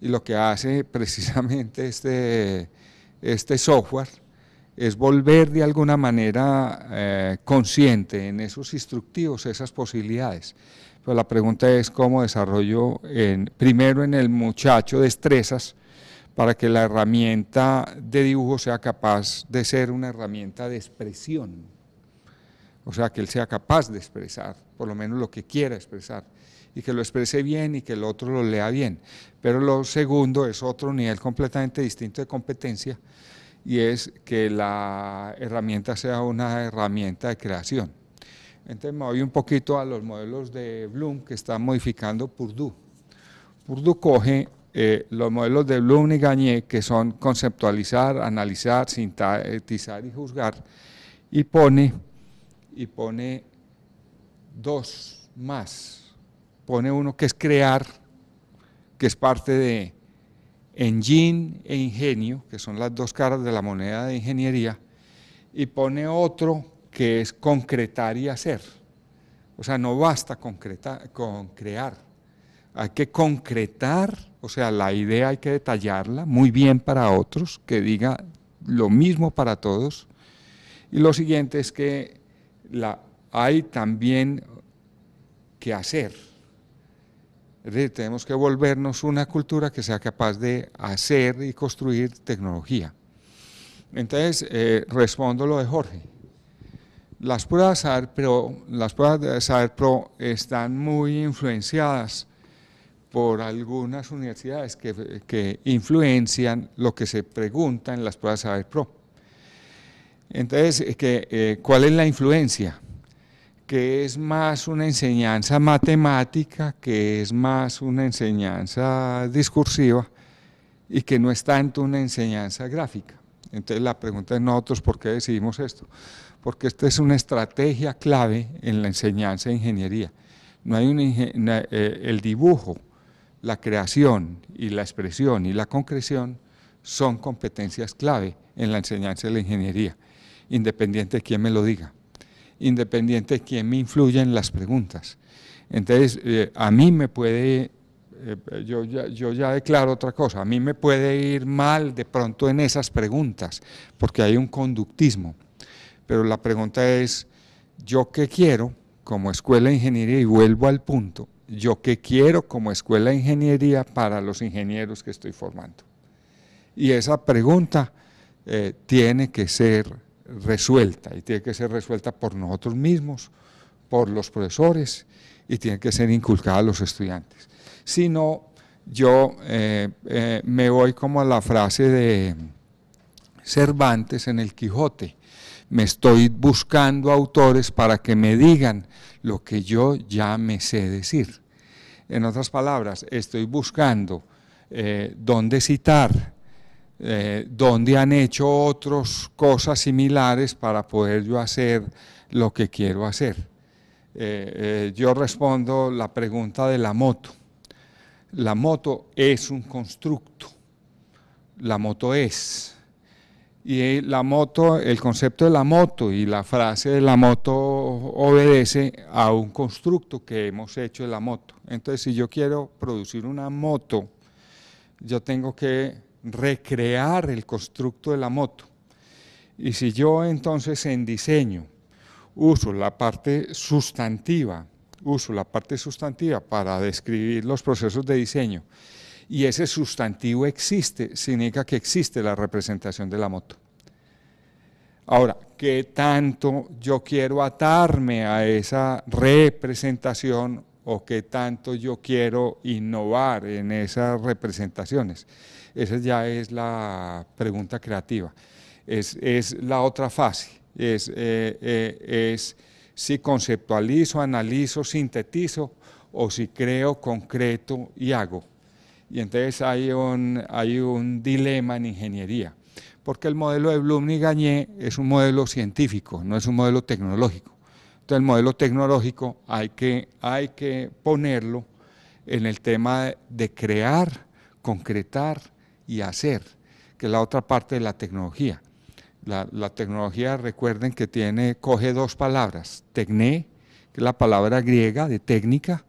Y lo que hace precisamente este, este software es volver de alguna manera eh, consciente en esos instructivos esas posibilidades. Pero la pregunta es cómo desarrollo primero en el muchacho destrezas para que la herramienta de dibujo sea capaz de ser una herramienta de expresión. O sea, que él sea capaz de expresar, por lo menos lo que quiera expresar y que lo exprese bien y que el otro lo lea bien. Pero lo segundo es otro nivel completamente distinto de competencia y es que la herramienta sea una herramienta de creación. Entonces me voy un poquito a los modelos de Bloom que está modificando Purdue. Purdue coge eh, los modelos de Bloom y Gagné, que son conceptualizar, analizar, sintetizar y juzgar, y pone, y pone dos más pone uno, que es crear, que es parte de engine e ingenio, que son las dos caras de la moneda de ingeniería, y pone otro que es concretar y hacer. O sea, no basta concretar, con crear, hay que concretar, o sea, la idea hay que detallarla muy bien para otros, que diga lo mismo para todos. Y lo siguiente es que la, hay también que hacer, es decir, tenemos que volvernos una cultura que sea capaz de hacer y construir tecnología. Entonces, eh, respondo lo de Jorge. Las pruebas las pruebas de saber Pro están muy influenciadas por algunas universidades que, influencian lo que se pregunta en las pruebas saber Pro. Entonces, eh, que, eh, ¿cuál es la influencia? que es más una enseñanza matemática, que es más una enseñanza discursiva y que no es tanto una enseñanza gráfica. Entonces la pregunta es nosotros por qué decidimos esto. Porque esta es una estrategia clave en la enseñanza de ingeniería. No hay eh, el dibujo, la creación y la expresión y la concreción son competencias clave en la enseñanza de la ingeniería, independiente de quién me lo diga independiente quién me influye en las preguntas. Entonces, eh, a mí me puede, eh, yo, ya, declaro otra cosa, a mí me puede ir mal de pronto en esas preguntas, porque hay un conductismo. Pero la pregunta es, ¿yo qué quiero como escuela de ingeniería? Y vuelvo al punto, ¿yo qué quiero como escuela de ingeniería para los ingenieros que estoy formando? Y esa pregunta eh, tiene que ser resuelta y tiene que ser resuelta por nosotros mismos, por los profesores y tiene que ser inculcada a los estudiantes. Si no, yo eh, eh, me voy como a la frase de Cervantes en el Quijote. Me estoy buscando autores para que me digan lo que yo ya me sé decir. En otras palabras, estoy buscando eh, dónde citar, eh, ¿dónde donde han hecho otras cosas similares para poder yo hacer lo que quiero hacer. Eh, eh, yo respondo la pregunta de la moto. La moto es un constructo, la moto es. Y la moto, el concepto de la moto y la frase de la moto obedece a un constructo que hemos hecho de la moto. Entonces, si yo quiero producir una moto, yo tengo que recrear el constructo de la moto. Y si yo entonces en diseño uso la parte sustantiva, uso la parte sustantiva para describir los procesos de diseño, y ese sustantivo existe, significa que existe la representación de la moto. Ahora, ¿qué tanto yo quiero atarme a esa representación o qué tanto yo quiero innovar en esas representaciones? Esa ya es la pregunta creativa. Es, la otra fase, es, eh, eh, es si conceptualizo, analizo, sintetizo o si creo, concreto y hago. Y entonces hay un, hay un dilema en ingeniería, porque el modelo de Blum y Gagné es un modelo científico, no es un modelo tecnológico. Entonces el modelo tecnológico hay que, hay que ponerlo en el tema de crear, concretar y hacer, que es la otra parte de la tecnología. La, tecnología, recuerden que tiene, coge dos palabras, tecné, que es la palabra griega de técnica,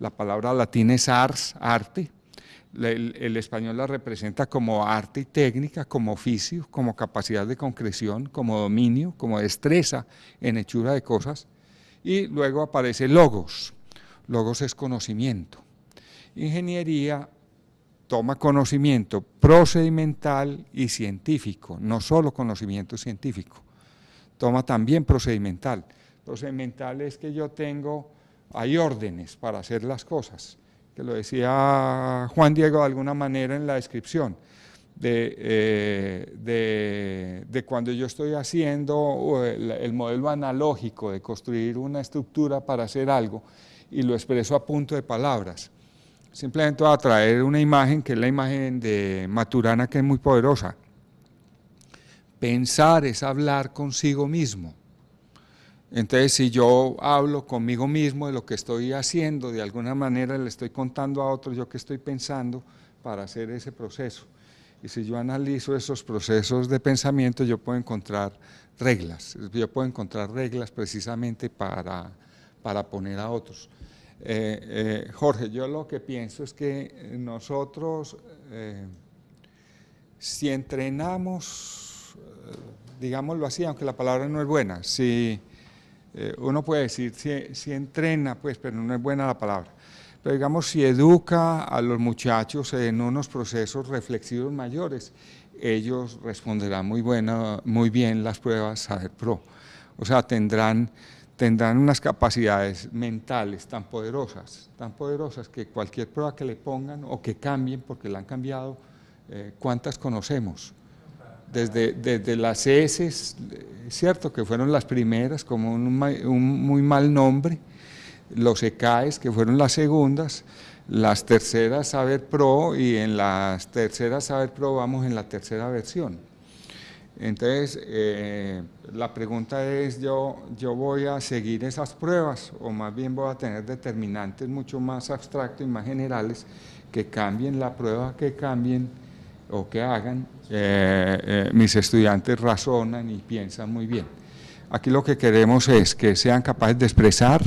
la palabra latina es ars, arte, el, el, español la representa como arte y técnica, como oficio, como capacidad de concreción, como dominio, como destreza en hechura de cosas. Y luego aparece logos. Logos es conocimiento. Ingeniería toma conocimiento procedimental y científico, no solo conocimiento científico, toma también procedimental. Procedimental es que yo tengo, hay órdenes para hacer las cosas, que lo decía Juan Diego de alguna manera en la descripción. De, eh, cuando yo estoy haciendo el, el, modelo analógico de construir una estructura para hacer algo y lo expreso a punto de palabras simplemente va a traer una imagen que es la imagen de Maturana que es muy poderosa. Pensar es hablar consigo mismo. Entonces, si yo hablo conmigo mismo de lo que estoy haciendo, de alguna manera le estoy contando a otros yo que estoy pensando para hacer ese proceso. Y si yo analizo esos procesos de pensamiento, yo puedo encontrar reglas. Yo puedo encontrar reglas precisamente para poner a otros. Eh, eh, Jorge, yo lo que pienso es que nosotros, eh, si entrenamos, digámoslo así, aunque la palabra no es buena, si uno puede decir si, entrena, pues, pero no es buena la palabra. Pero digamos, si educa a los muchachos en unos procesos reflexivos mayores, ellos responderán muy, buena, muy bien las pruebas Saber Pro. O sea, tendrán tendrán unas capacidades mentales tan poderosas, tan poderosas que cualquier prueba que le pongan o que cambien, porque la han cambiado, eh, ¿cuántas conocemos? Desde, desde las S, cierto que fueron las primeras, como un, un muy mal nombre, los ECAES, que fueron las segundas, las terceras Saber Pro, y en las terceras Saber Pro vamos en la tercera versión. Entonces, eh, la pregunta es, ¿yo, ¿yo voy a seguir esas pruebas o más bien voy a tener determinantes mucho más abstractos y más generales que cambien la prueba, que cambien o que hagan? Eh, eh, mis estudiantes razonan y piensan muy bien. Aquí lo que queremos es que sean capaces de expresar,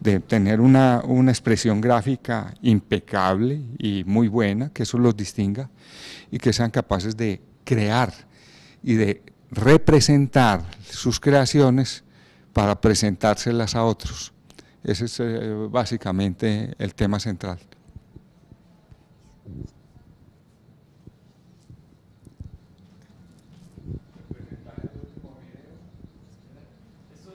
de tener una, una expresión gráfica impecable y muy buena, que eso los distinga, y que sean capaces de crear y de representar sus creaciones para presentárselas a otros. Ese es eh, básicamente el tema central. ¿Puedo ¿Eso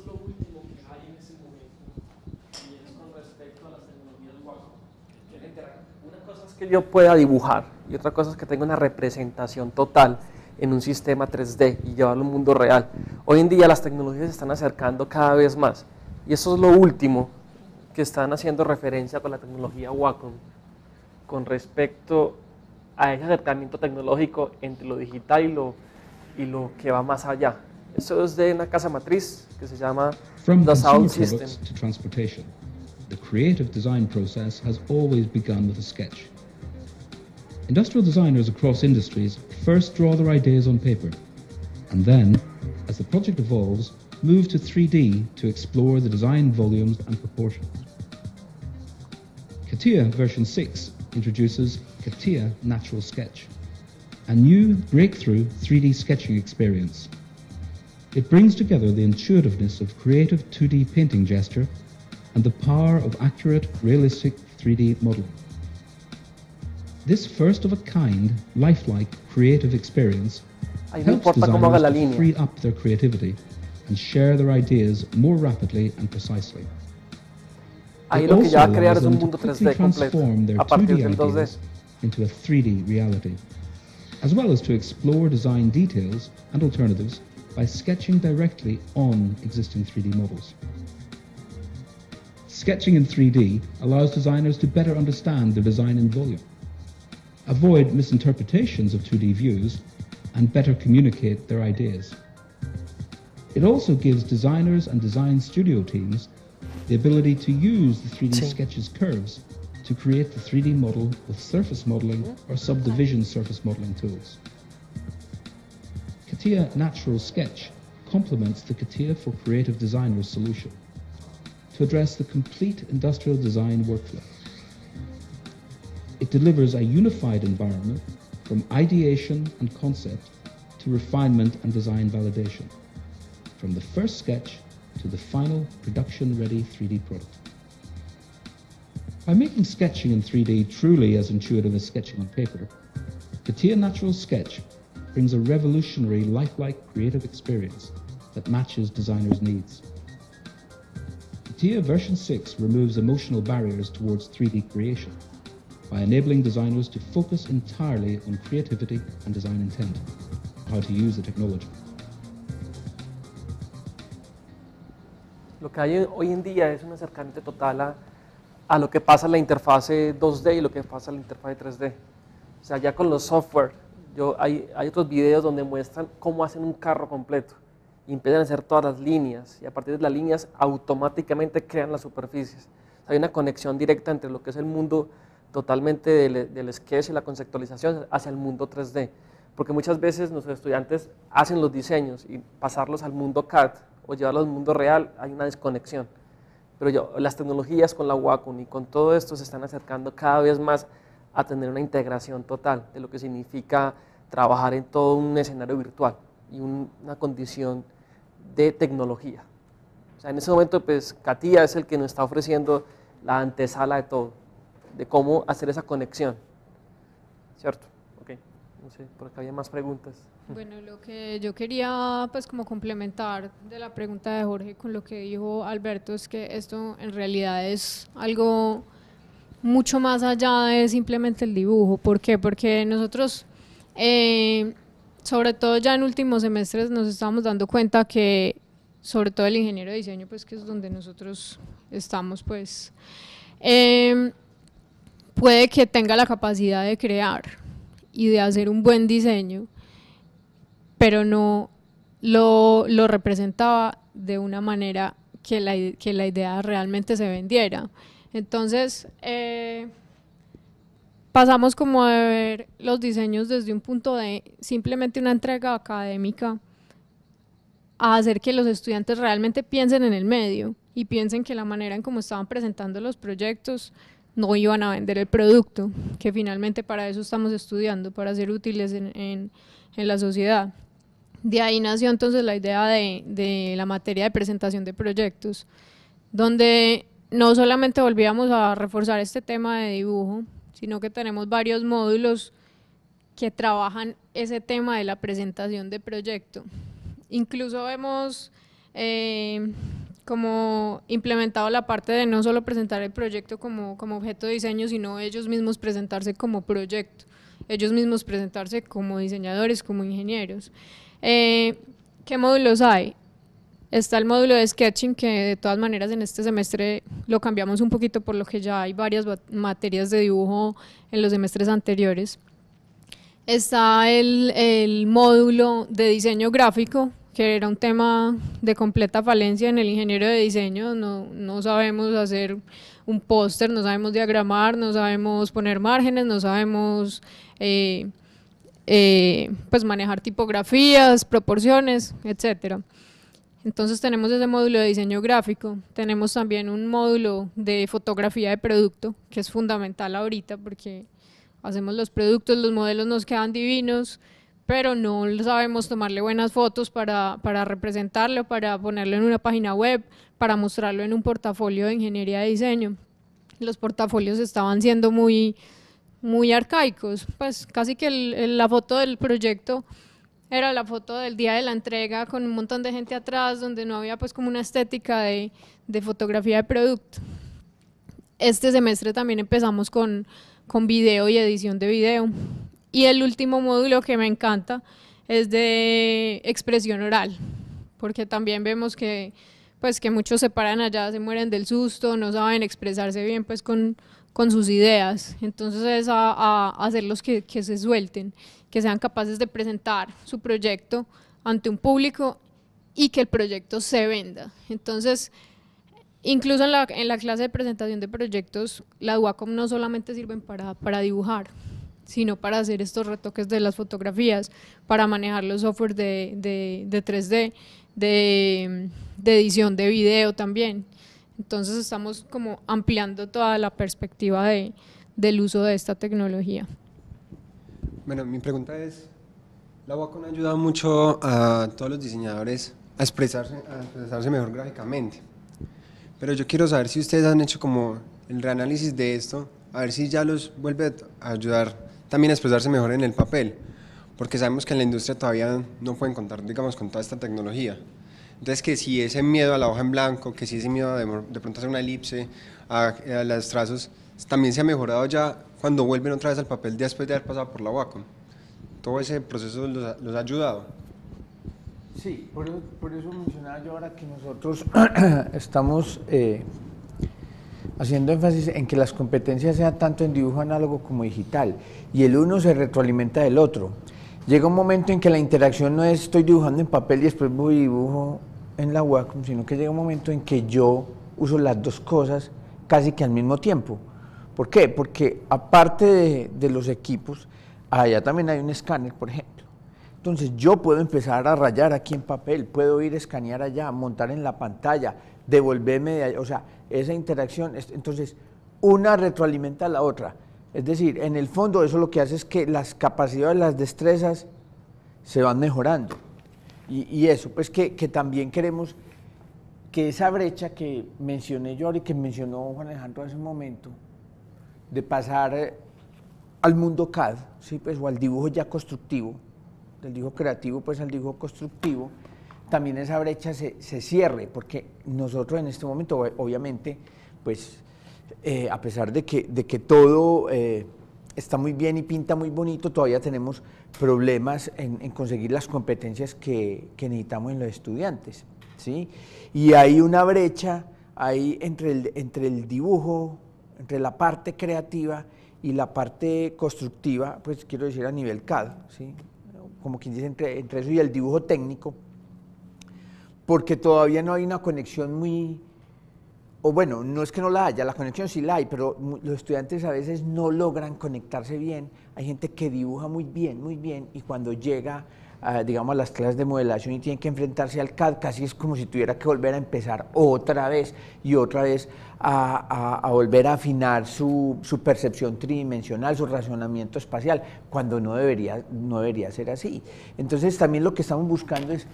es lo último que hay en ese momento con respecto a las tecnologías guapas? Una cosa es que yo pueda dibujar y otra cosa es que tenga una representación total en un sistema 3D y llevarlo a un mundo real. Hoy en día las tecnologías se están acercando cada vez más y eso es lo último que están haciendo referencia con la tecnología Wacom con respecto a ese acercamiento tecnológico entre lo digital y lo, y lo que va más allá. Eso es de una casa matriz que se llama The Sound System. the creative design process has always begun with a sketch. Industrial designers across industries first draw their ideas on paper, and then, as the project evolves, move to 3D to explore the design volumes and proportions. CATIA version 6 introduces CATIA Natural Sketch, a new breakthrough 3D sketching experience. It brings together the intuitiveness of creative 2D painting gesture and the power of accurate, realistic 3D modeling. This first of a kind, lifelike, creative experience helps designers to free up their creativity and share their ideas more rapidly and precisely. It also allows them to quickly transform their 2 d ideas 2D. Into a 3D reality, as well as to explore design details and alternatives by sketching directly on existing 3D models. Sketching in 3D allows designers to better understand the design in volume avoid misinterpretations of 2D views, and better communicate their ideas. It also gives designers and design studio teams the ability to use the 3D sketch's sketches curves to create the 3D model with surface modeling or subdivision surface modeling tools. CATIA Natural Sketch complements the CATIA for Creative Designers solution to address the complete industrial design workflow. It delivers a unified environment from ideation and concept to refinement and design validation, from the first sketch to the final production-ready 3D product. By making sketching in 3D truly as intuitive as sketching on paper, Katia Natural Sketch brings a revolutionary lifelike creative experience that matches designers' needs. Katia version 6 removes emotional barriers towards 3D creation enabling designers to focus entirely on creativity and design how to use the technology. Lo que hay hoy en día es un acercamiento total a, lo que pasa en la interfase 2D y lo que pasa en la interfase 3D. O sea, ya con los software, yo, hay, hay otros videos donde muestran cómo hacen un carro completo y empiezan a hacer todas las líneas y a partir de las líneas automáticamente crean las superficies. Hay una conexión directa entre lo que es el mundo totalmente del, del sketch y la conceptualización hacia el mundo 3D. Porque muchas veces nuestros estudiantes hacen los diseños y pasarlos al mundo CAD o llevarlos al mundo real, hay una desconexión. Pero yo, las tecnologías con la Wacom y con todo esto se están acercando cada vez más a tener una integración total de lo que significa trabajar en todo un escenario virtual y una condición de tecnología. O sea, en ese momento, pues, CATIA es el que nos está ofreciendo la antesala de todo de cómo hacer esa conexión. ¿Cierto? Ok, no sé, por acá había más preguntas. Bueno, lo que yo quería pues como complementar de la pregunta de Jorge con lo que dijo Alberto es que esto en realidad es algo mucho más allá de simplemente el dibujo. ¿Por qué? Porque nosotros... Eh, sobre todo ya en últimos semestres nos estamos dando cuenta que sobre todo el ingeniero de diseño, pues que es donde nosotros estamos, pues eh, puede que tenga la capacidad de crear y de hacer un buen diseño, pero no lo, representaba de una manera que la, idea realmente se vendiera. Entonces, eh, pasamos como de ver los diseños desde un punto de simplemente una entrega académica a hacer que los estudiantes realmente piensen en el medio y piensen que la manera en cómo estaban presentando los proyectos no iban a vender el producto, que finalmente para eso estamos estudiando, para ser útiles en, la sociedad. De ahí nació entonces la idea de, la materia de presentación de proyectos, donde no solamente volvíamos a reforzar este tema de dibujo, sino que tenemos varios módulos que trabajan ese tema de la presentación de proyecto. Incluso vemos eh, como implementado la parte de no solo presentar el proyecto como, como objeto de diseño, sino ellos mismos presentarse como proyecto, ellos mismos presentarse como diseñadores, como ingenieros. Eh, ¿Qué módulos hay? Está el módulo de sketching que de todas maneras en este semestre lo cambiamos un poquito por lo que ya hay varias materias de dibujo en los semestres anteriores. Está el, el módulo de diseño gráfico que era un tema de completa falencia en el ingeniero de diseño, no, no sabemos hacer un póster, no sabemos diagramar, no sabemos poner márgenes, no sabemos eh, eh, pues manejar tipografías, proporciones, etcétera. Entonces tenemos ese módulo de diseño gráfico, tenemos también un módulo de fotografía de producto, que es fundamental ahorita porque hacemos los productos, los modelos nos quedan divinos, pero no sabemos tomarle buenas fotos para, para representarlo, para ponerlo en una página web, para mostrarlo en un portafolio de ingeniería de diseño. Los portafolios estaban siendo muy, muy arcaicos, pues casi que la foto del proyecto era la foto del día de la entrega con un montón de gente atrás, donde no había pues como una estética de, de fotografía de producto. Este semestre también empezamos con, con video y edición de video. Y el último módulo que me encanta es de expresión oral, porque también vemos que pues que muchos se paran allá, se mueren del susto, no saben expresarse bien pues con, sus ideas. Entonces es a, a hacerlos que, se suelten, que sean capaces de presentar su proyecto ante un público y que el proyecto se venda. Entonces, incluso en la, clase de presentación de proyectos, las WACOM no solamente sirven para dibujar, sino para hacer estos retoques de las fotografías, para manejar los software de, de, 3D, de, edición de video también. Entonces estamos como ampliando toda la perspectiva del uso de esta tecnología. Bueno, mi pregunta es, la Wacom ha ayudado mucho a todos los diseñadores a expresarse, a expresarse mejor gráficamente, pero yo quiero saber si ustedes han hecho como el reanálisis de esto, a ver si ya los vuelve a ayudar también expresarse pues, mejor en el papel, porque sabemos que en la industria todavía no pueden contar, digamos, con toda esta tecnología. Entonces, que si ese miedo a la hoja en blanco, que si ese miedo a de, pronto hacer una elipse, a, a, los trazos, también se ha mejorado ya cuando vuelven otra vez al papel después de haber pasado por la Wacom. Todo ese proceso los ha, ayudado. Sí, por, por eso mencionaba yo ahora que nosotros estamos eh, haciendo énfasis en que las competencias sean tanto en dibujo análogo como digital, y el uno se retroalimenta del otro. Llega un momento en que la interacción no es estoy dibujando en papel y después voy dibujo en la Wacom, sino que llega un momento en que yo uso las dos cosas casi que al mismo tiempo. ¿Por qué? Porque aparte de, los equipos, allá también hay un escáner, por ejemplo. Entonces yo puedo empezar a rayar aquí en papel, puedo ir escanear allá, montar en la pantalla, devolverme de allá. O sea, esa interacción. Entonces, una retroalimenta a la otra. Es decir, en el fondo eso lo que hace es que las capacidades, las destrezas se van mejorando. Y, eso, pues que, también queremos que esa brecha que mencioné yo y que mencionó Juan Alejandro hace un momento, de pasar eh, al mundo CAD, ¿sí? pues, o al dibujo ya constructivo, del dibujo creativo pues al dibujo constructivo, también esa brecha se, cierre, porque nosotros en este momento, obviamente, pues eh, a pesar de que, de que todo eh, está muy bien y pinta muy bonito, todavía tenemos problemas en, conseguir las competencias que, necesitamos en los estudiantes. ¿sí? Y hay una brecha ahí entre el, entre el dibujo, entre la parte creativa y la parte constructiva, pues quiero decir a nivel CAD, ¿sí? como quien dice, entre, entre eso y el dibujo técnico, porque todavía no hay una conexión muy, o bueno, no es que no la haya, la conexión sí la hay, pero los estudiantes a veces no logran conectarse bien. Hay gente que dibuja muy bien, muy bien, y cuando llega, digamos, a las clases de modelación y tiene que enfrentarse al CAD, casi es como si tuviera que volver a empezar otra vez y otra vez a, volver a afinar su, su, percepción tridimensional, su razonamiento espacial, cuando no debería, no debería ser así. Entonces, también lo que estamos buscando es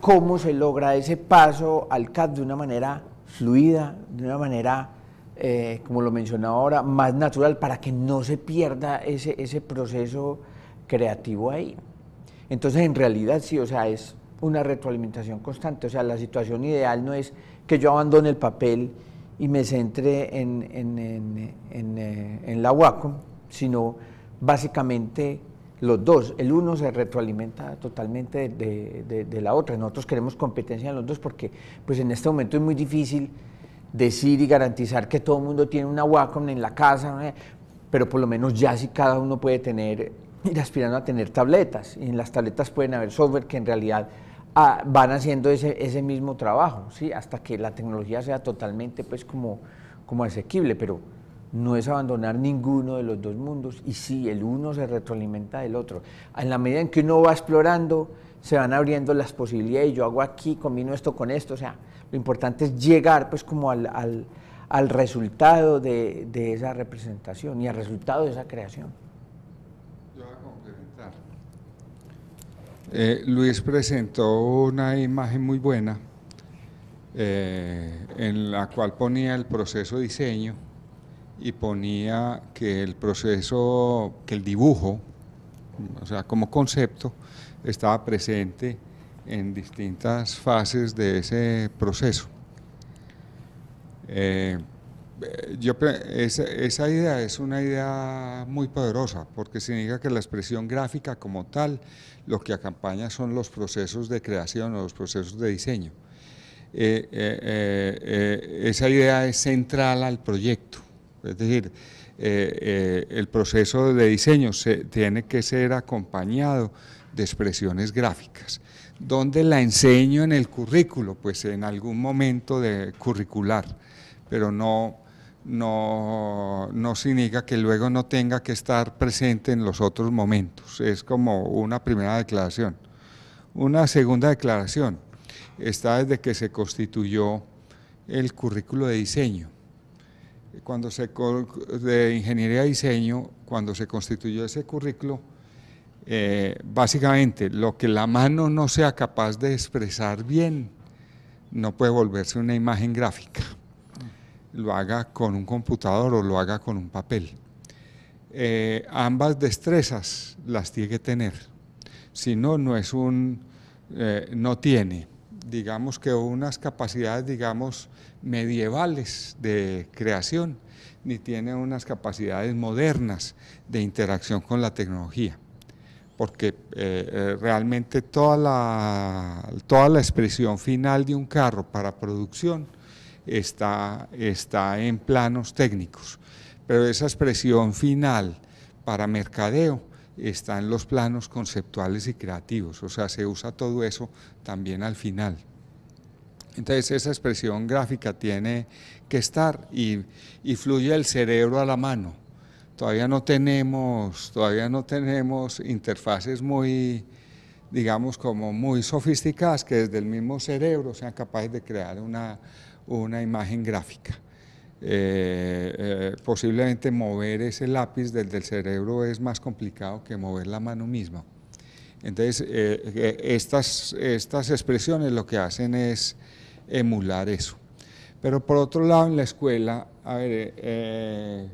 cómo se logra ese paso al CAD de una manera fluida, de una manera, eh, como lo mencionaba ahora, más natural, para que no se pierda ese, ese proceso creativo ahí. Entonces, en realidad sí, o sea, es una retroalimentación constante. O sea, la situación ideal no es que yo abandone el papel y me centre en, en, en eh, la Wacom, sino básicamente los dos. El uno se retroalimenta totalmente de, la otra. Nosotros queremos competencia en los dos porque pues en este momento es muy difícil decir y garantizar que todo el mundo tiene una Wacom en la casa, pero por lo menos ya si sí cada uno puede tener, ir aspirando a tener tabletas. Y en las tabletas pueden haber software que en realidad ah, van haciendo ese, ese mismo trabajo, ¿sí? hasta que la tecnología sea totalmente pues como, como asequible, pero no es abandonar ninguno de los dos mundos y sí, el uno se retroalimenta del otro. En la medida en que uno va explorando, se van abriendo las posibilidades, yo hago aquí, combino esto con esto, o sea, lo importante es llegar pues como al, resultado de, esa representación y al resultado de esa creación. Eh, Luis presentó una imagen muy buena eh, en la cual ponía el proceso de diseño y ponía que el proceso, que el dibujo, o sea, como concepto, estaba presente en distintas fases de ese proceso. Eh, yo, esa, idea es una idea muy poderosa porque significa que la expresión gráfica como tal lo que acompaña son los procesos de creación o los procesos de diseño. Eh, eh, esa idea es central al proyecto es decir, eh, eh, el proceso de diseño se, tiene que ser acompañado de expresiones gráficas. donde la enseño en el currículo? Pues en algún momento de curricular, pero no, no, no significa que luego no tenga que estar presente en los otros momentos. Es como una primera declaración. Una segunda declaración está desde que se constituyó el currículo de diseño cuando se, de ingeniería diseño, cuando se constituyó ese currículo, eh, básicamente lo que la mano no sea capaz de expresar bien, no puede volverse una imagen gráfica. Lo haga con un computador o lo haga con un papel. Eh, ambas destrezas las tiene que tener. Si no, no es un, eh, no tiene. Digamos que unas capacidades, digamos, medievales de creación, ni tiene unas capacidades modernas de interacción con la tecnología, porque eh, eh, realmente toda la, toda la expresión final de un carro para producción está, está en planos técnicos, pero esa expresión final para mercadeo está en los planos conceptuales y creativos, o sea, se usa todo eso también al final. Entonces esa expresión gráfica tiene que estar y, fluye el cerebro a la mano. Todavía no tenemos, todavía no tenemos interfaces muy, digamos, como muy sofisticadas que desde el mismo cerebro sean capaces de crear una, una imagen gráfica. Eh, eh, posiblemente mover ese lápiz desde el cerebro es más complicado que mover la mano misma. Entonces, eh, estas, estas expresiones lo que hacen es emular eso. Pero por otro lado, en la escuela, a ver, eh, eh,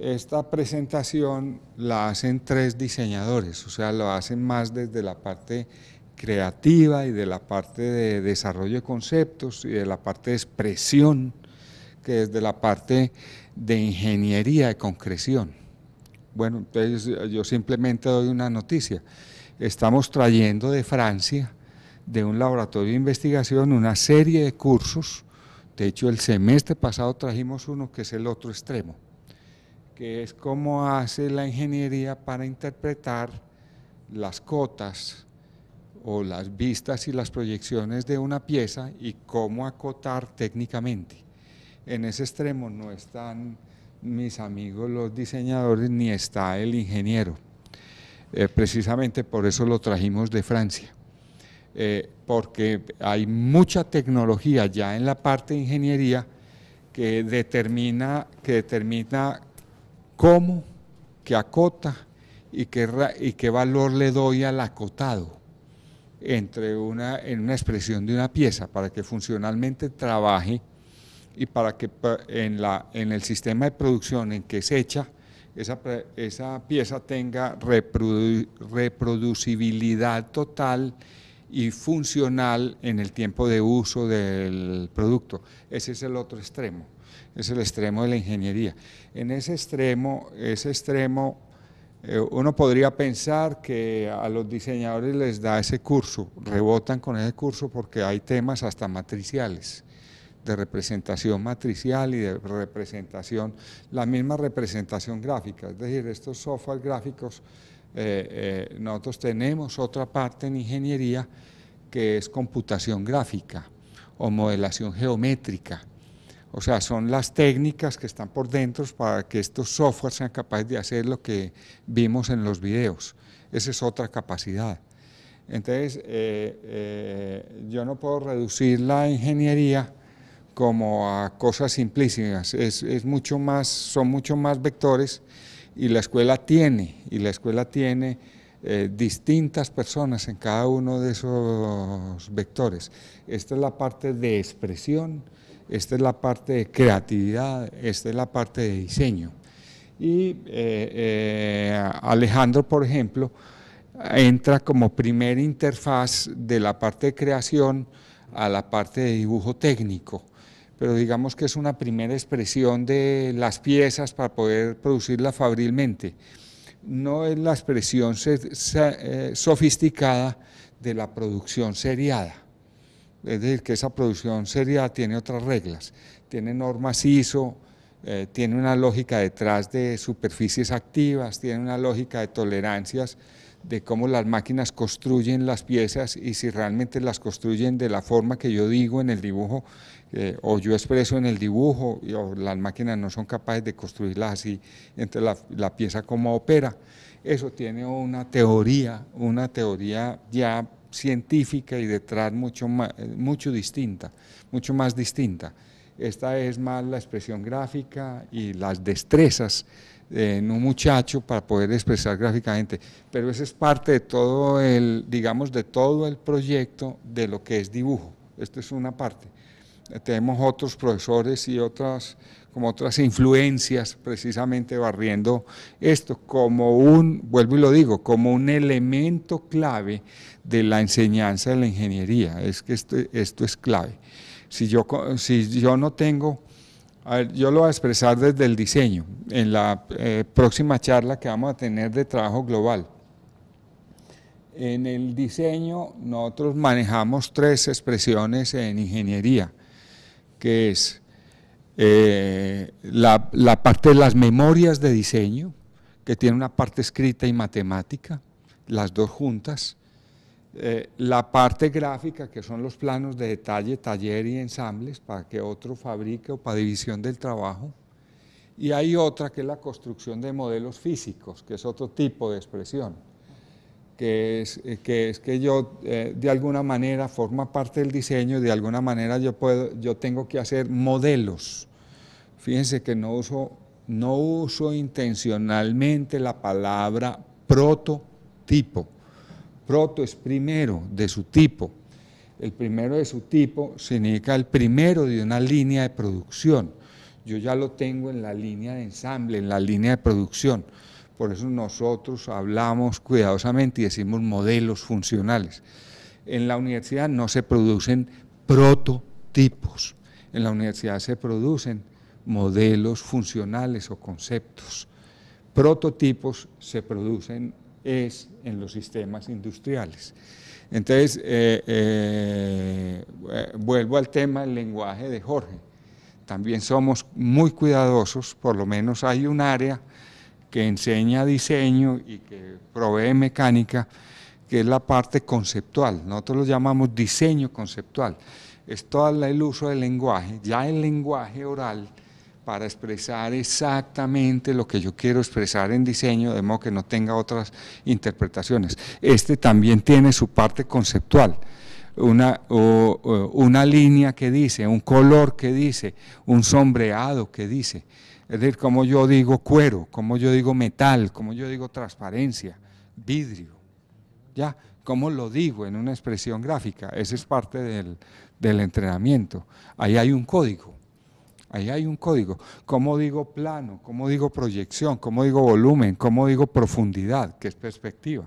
esta presentación la hacen tres diseñadores, o sea, lo hacen más desde la parte creativa y de la parte de desarrollo de conceptos y de la parte de expresión, que desde la parte de ingeniería de concreción. Bueno, entonces yo simplemente doy una noticia. Estamos trayendo de Francia de un laboratorio de investigación una serie de cursos. De hecho, el semestre pasado trajimos uno que es el otro extremo, que es cómo hace la ingeniería para interpretar las cotas o las vistas y las proyecciones de una pieza y cómo acotar técnicamente. En ese extremo no están mis amigos los diseñadores ni está el ingeniero. Eh, precisamente por eso lo trajimos de Francia. Eh, porque hay mucha tecnología ya en la parte de ingeniería que determina, que determina cómo, que acota y qué, valor le doy al acotado entre una, en una expresión de una pieza para que funcionalmente trabaje y para que en, la, en el sistema de producción en que se echa, esa, pieza tenga reproducibilidad total y funcional en el tiempo de uso del producto. Ese es el otro extremo, es el extremo de la ingeniería. En ese extremo, ese extremo eh, uno podría pensar que a los diseñadores les da ese curso, rebotan con ese curso porque hay temas hasta matriciales de representación matricial y de representación, la misma representación gráfica, es decir, estos software gráficos eh, eh, nosotros tenemos otra parte en ingeniería que es computación gráfica o modelación geométrica. O sea, son las técnicas que están por dentro para que estos softwares sean capaces de hacer lo que vimos en los videos. Esa es otra capacidad. Entonces, eh, yo no puedo reducir la ingeniería como a cosas simplísimas. Es, es mucho más, son mucho más vectores y la escuela tiene, y la escuela tiene eh, distintas personas en cada uno de esos vectores. Esta es la parte de expresión, esta es la parte de creatividad, esta es la parte de diseño. Y eh, eh, Alejandro, por ejemplo, entra como primera interfaz de la parte de creación a la parte de dibujo técnico pero digamos que es una primera expresión de las piezas para poder producirlas fabrilmente. No es la expresión eh, sofisticada de la producción seriada, es decir, que esa producción seriada tiene otras reglas, tiene normas ISO, eh, tiene una lógica detrás de superficies activas, tiene una lógica de tolerancias de cómo las máquinas construyen las piezas y si realmente las construyen de la forma que yo digo en el dibujo, eh, o yo expreso en el dibujo, y, las máquinas no son capaces de construirlas así, entre la, pieza como opera. Eso tiene una teoría, una teoría ya científica y detrás mucho, más, eh, distinta, mucho más distinta. Esta es más la expresión gráfica y las destrezas en un muchacho para poder expresar gráficamente, pero ese es parte de todo digamos, de todo el proyecto de lo que es dibujo. Esto es una parte. Eh, tenemos otros profesores y otras, como otras influencias precisamente barriendo esto como un, vuelvo y lo digo, como un elemento clave de la enseñanza de la ingeniería. Es que este, esto, es clave. Si yo, no tengo... yo lo voy a expresar desde el diseño, en la eh, próxima charla que vamos a tener de trabajo global. En el diseño nosotros manejamos tres expresiones en ingeniería que es eh, la, parte de las memorias de diseño, que tiene una parte escrita y matemática, las dos juntas, eh, la parte gráfica, que son los planos de detalle, taller y ensambles, para que otro fabrique o para división del trabajo, y hay otra que es la construcción de modelos físicos, que es otro tipo de expresión que es eh, que, es que yo eh, de alguna manera forma parte del diseño de alguna manera yo, puedo, yo tengo que hacer modelos. Fíjense que no uso, no uso intencionalmente la palabra prototipo. Proto es primero de su tipo. El primero de su tipo significa el primero de una línea de producción. Yo ya lo tengo en la línea de ensamble, en la línea de producción. Por eso nosotros hablamos cuidadosamente y decimos modelos funcionales. En la universidad no se producen prototipos, en la universidad se producen modelos funcionales o conceptos. Prototipos se producen es en los sistemas industriales. Entonces, eh, eh, eh, vuelvo al tema del lenguaje de Jorge. También somos muy cuidadosos, por lo menos hay un área que enseña diseño y que provee mecánica, que es la parte conceptual. Nosotros lo llamamos diseño conceptual. Es todo el uso del lenguaje, ya el lenguaje oral, para expresar exactamente lo que yo quiero expresar en diseño, de modo que no tenga otras interpretaciones. Este también tiene su parte conceptual. Una, una línea que dice, un color que dice, un sombreado que dice. Es decir, como yo digo cuero, como yo digo metal, como yo digo transparencia, vidrio. Ya, Cómo lo digo en una expresión gráfica, ese es parte del, del entrenamiento. Ahí hay un código. Ahí hay un código. ¿Cómo digo plano? ¿Cómo digo proyección? ¿Cómo digo volumen? ¿Cómo digo profundidad? Que es perspectiva.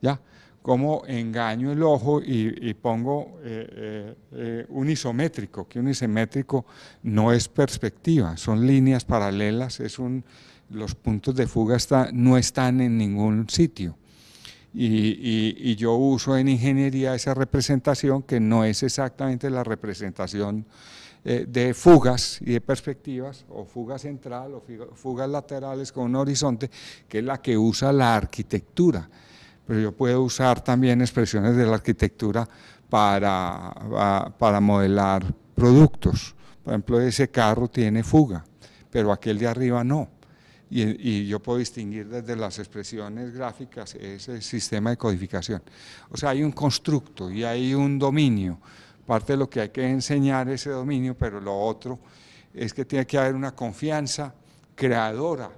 ¿Ya? cómo engaño el ojo y, pongo eh, eh, eh, un isométrico, que un isométrico no es perspectiva, son líneas paralelas, es los puntos de fuga no están en ningún sitio. Y, yo uso en ingeniería esa representación que no es exactamente la representación de fugas y de perspectivas, o fuga central o fugas laterales con un horizonte, que es la que usa la arquitectura pero yo puedo usar también expresiones de la arquitectura para, modelar productos. Por ejemplo, ese carro tiene fuga, pero aquel de arriba no. Y, y, yo puedo distinguir desde las expresiones gráficas ese sistema de codificación. O sea, hay un constructo y hay un dominio. Parte de lo que hay que enseñar ese dominio, pero lo otro es que tiene que haber una confianza creadora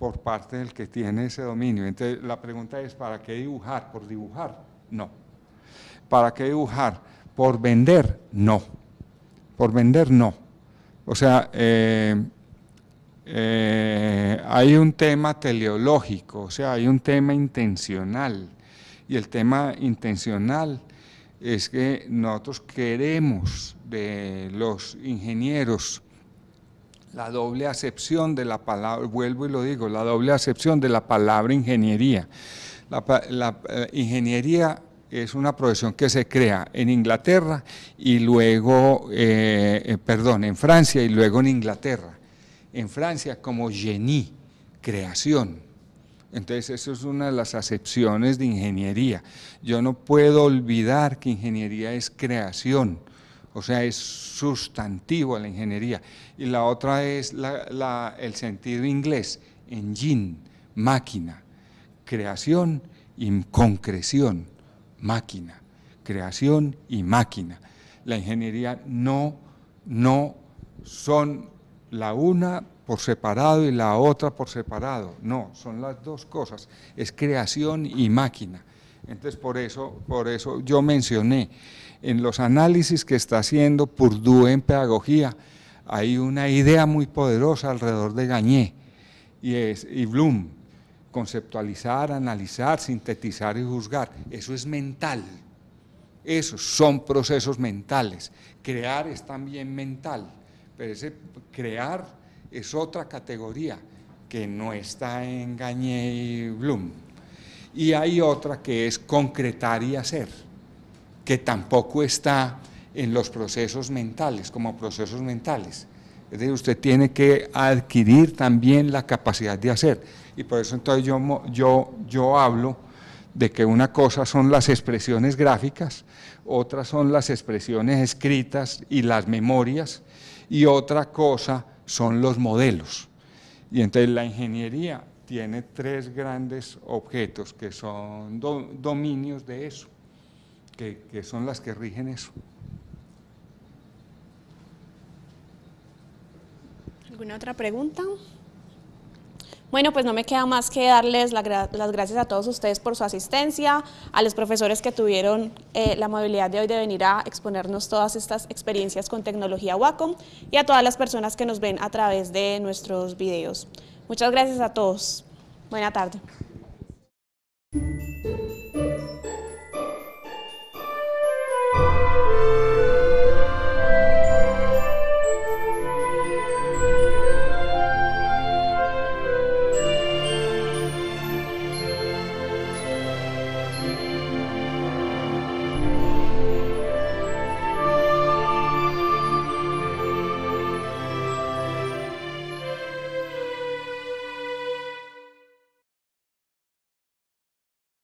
por parte del que tiene ese dominio. Entonces la pregunta es, ¿para qué dibujar? ¿Por dibujar? No. ¿Para qué dibujar? ¿Por vender? No. Por vender no. O sea, eh, eh, hay un tema teleológico, o sea, hay un tema intencional. Y el tema intencional es que nosotros queremos de los ingenieros, la doble acepción de la palabra, vuelvo y lo digo, la doble acepción de la palabra ingeniería. La, eh, ingeniería es una profesión que se crea en Inglaterra y luego, eh, eh, perdón, en Francia y luego en Inglaterra. En Francia como genie, creación. Entonces, eso es una de las acepciones de ingeniería. Yo no puedo olvidar que ingeniería es creación o sea, es sustantivo la ingeniería. Y la otra es el sentido inglés, engine, máquina. Creación y concreción, máquina. Creación y máquina. La ingeniería no, no son la una por separado y la otra por separado. No, son las dos cosas. Es creación y máquina. Entonces, por eso, por eso yo mencioné en los análisis que está haciendo Purdue en pedagogía, hay una idea muy poderosa alrededor de Gagné y, es, y Bloom, conceptualizar, analizar, sintetizar y juzgar, eso es mental, Eso son procesos mentales, crear es también mental, pero ese crear es otra categoría que no está en Gagné y Bloom, y hay otra que es concretar y hacer que tampoco está en los procesos mentales, como procesos mentales. Es decir, usted tiene que adquirir también la capacidad de hacer. Y por eso entonces yo, yo, yo hablo de que una cosa son las expresiones gráficas, otra son las expresiones escritas y las memorias, y otra cosa son los modelos. Y entonces la ingeniería tiene tres grandes objetos que son dominios de eso que, son las que rigen eso. ¿Alguna otra pregunta? Bueno, pues no me queda más que darles las gracias a todos ustedes por su asistencia, a los profesores que tuvieron eh, la movilidad de hoy de venir a exponernos todas estas experiencias con tecnología Wacom y a todas las personas que nos ven a través de nuestros videos. Muchas gracias a todos. Buena tarde.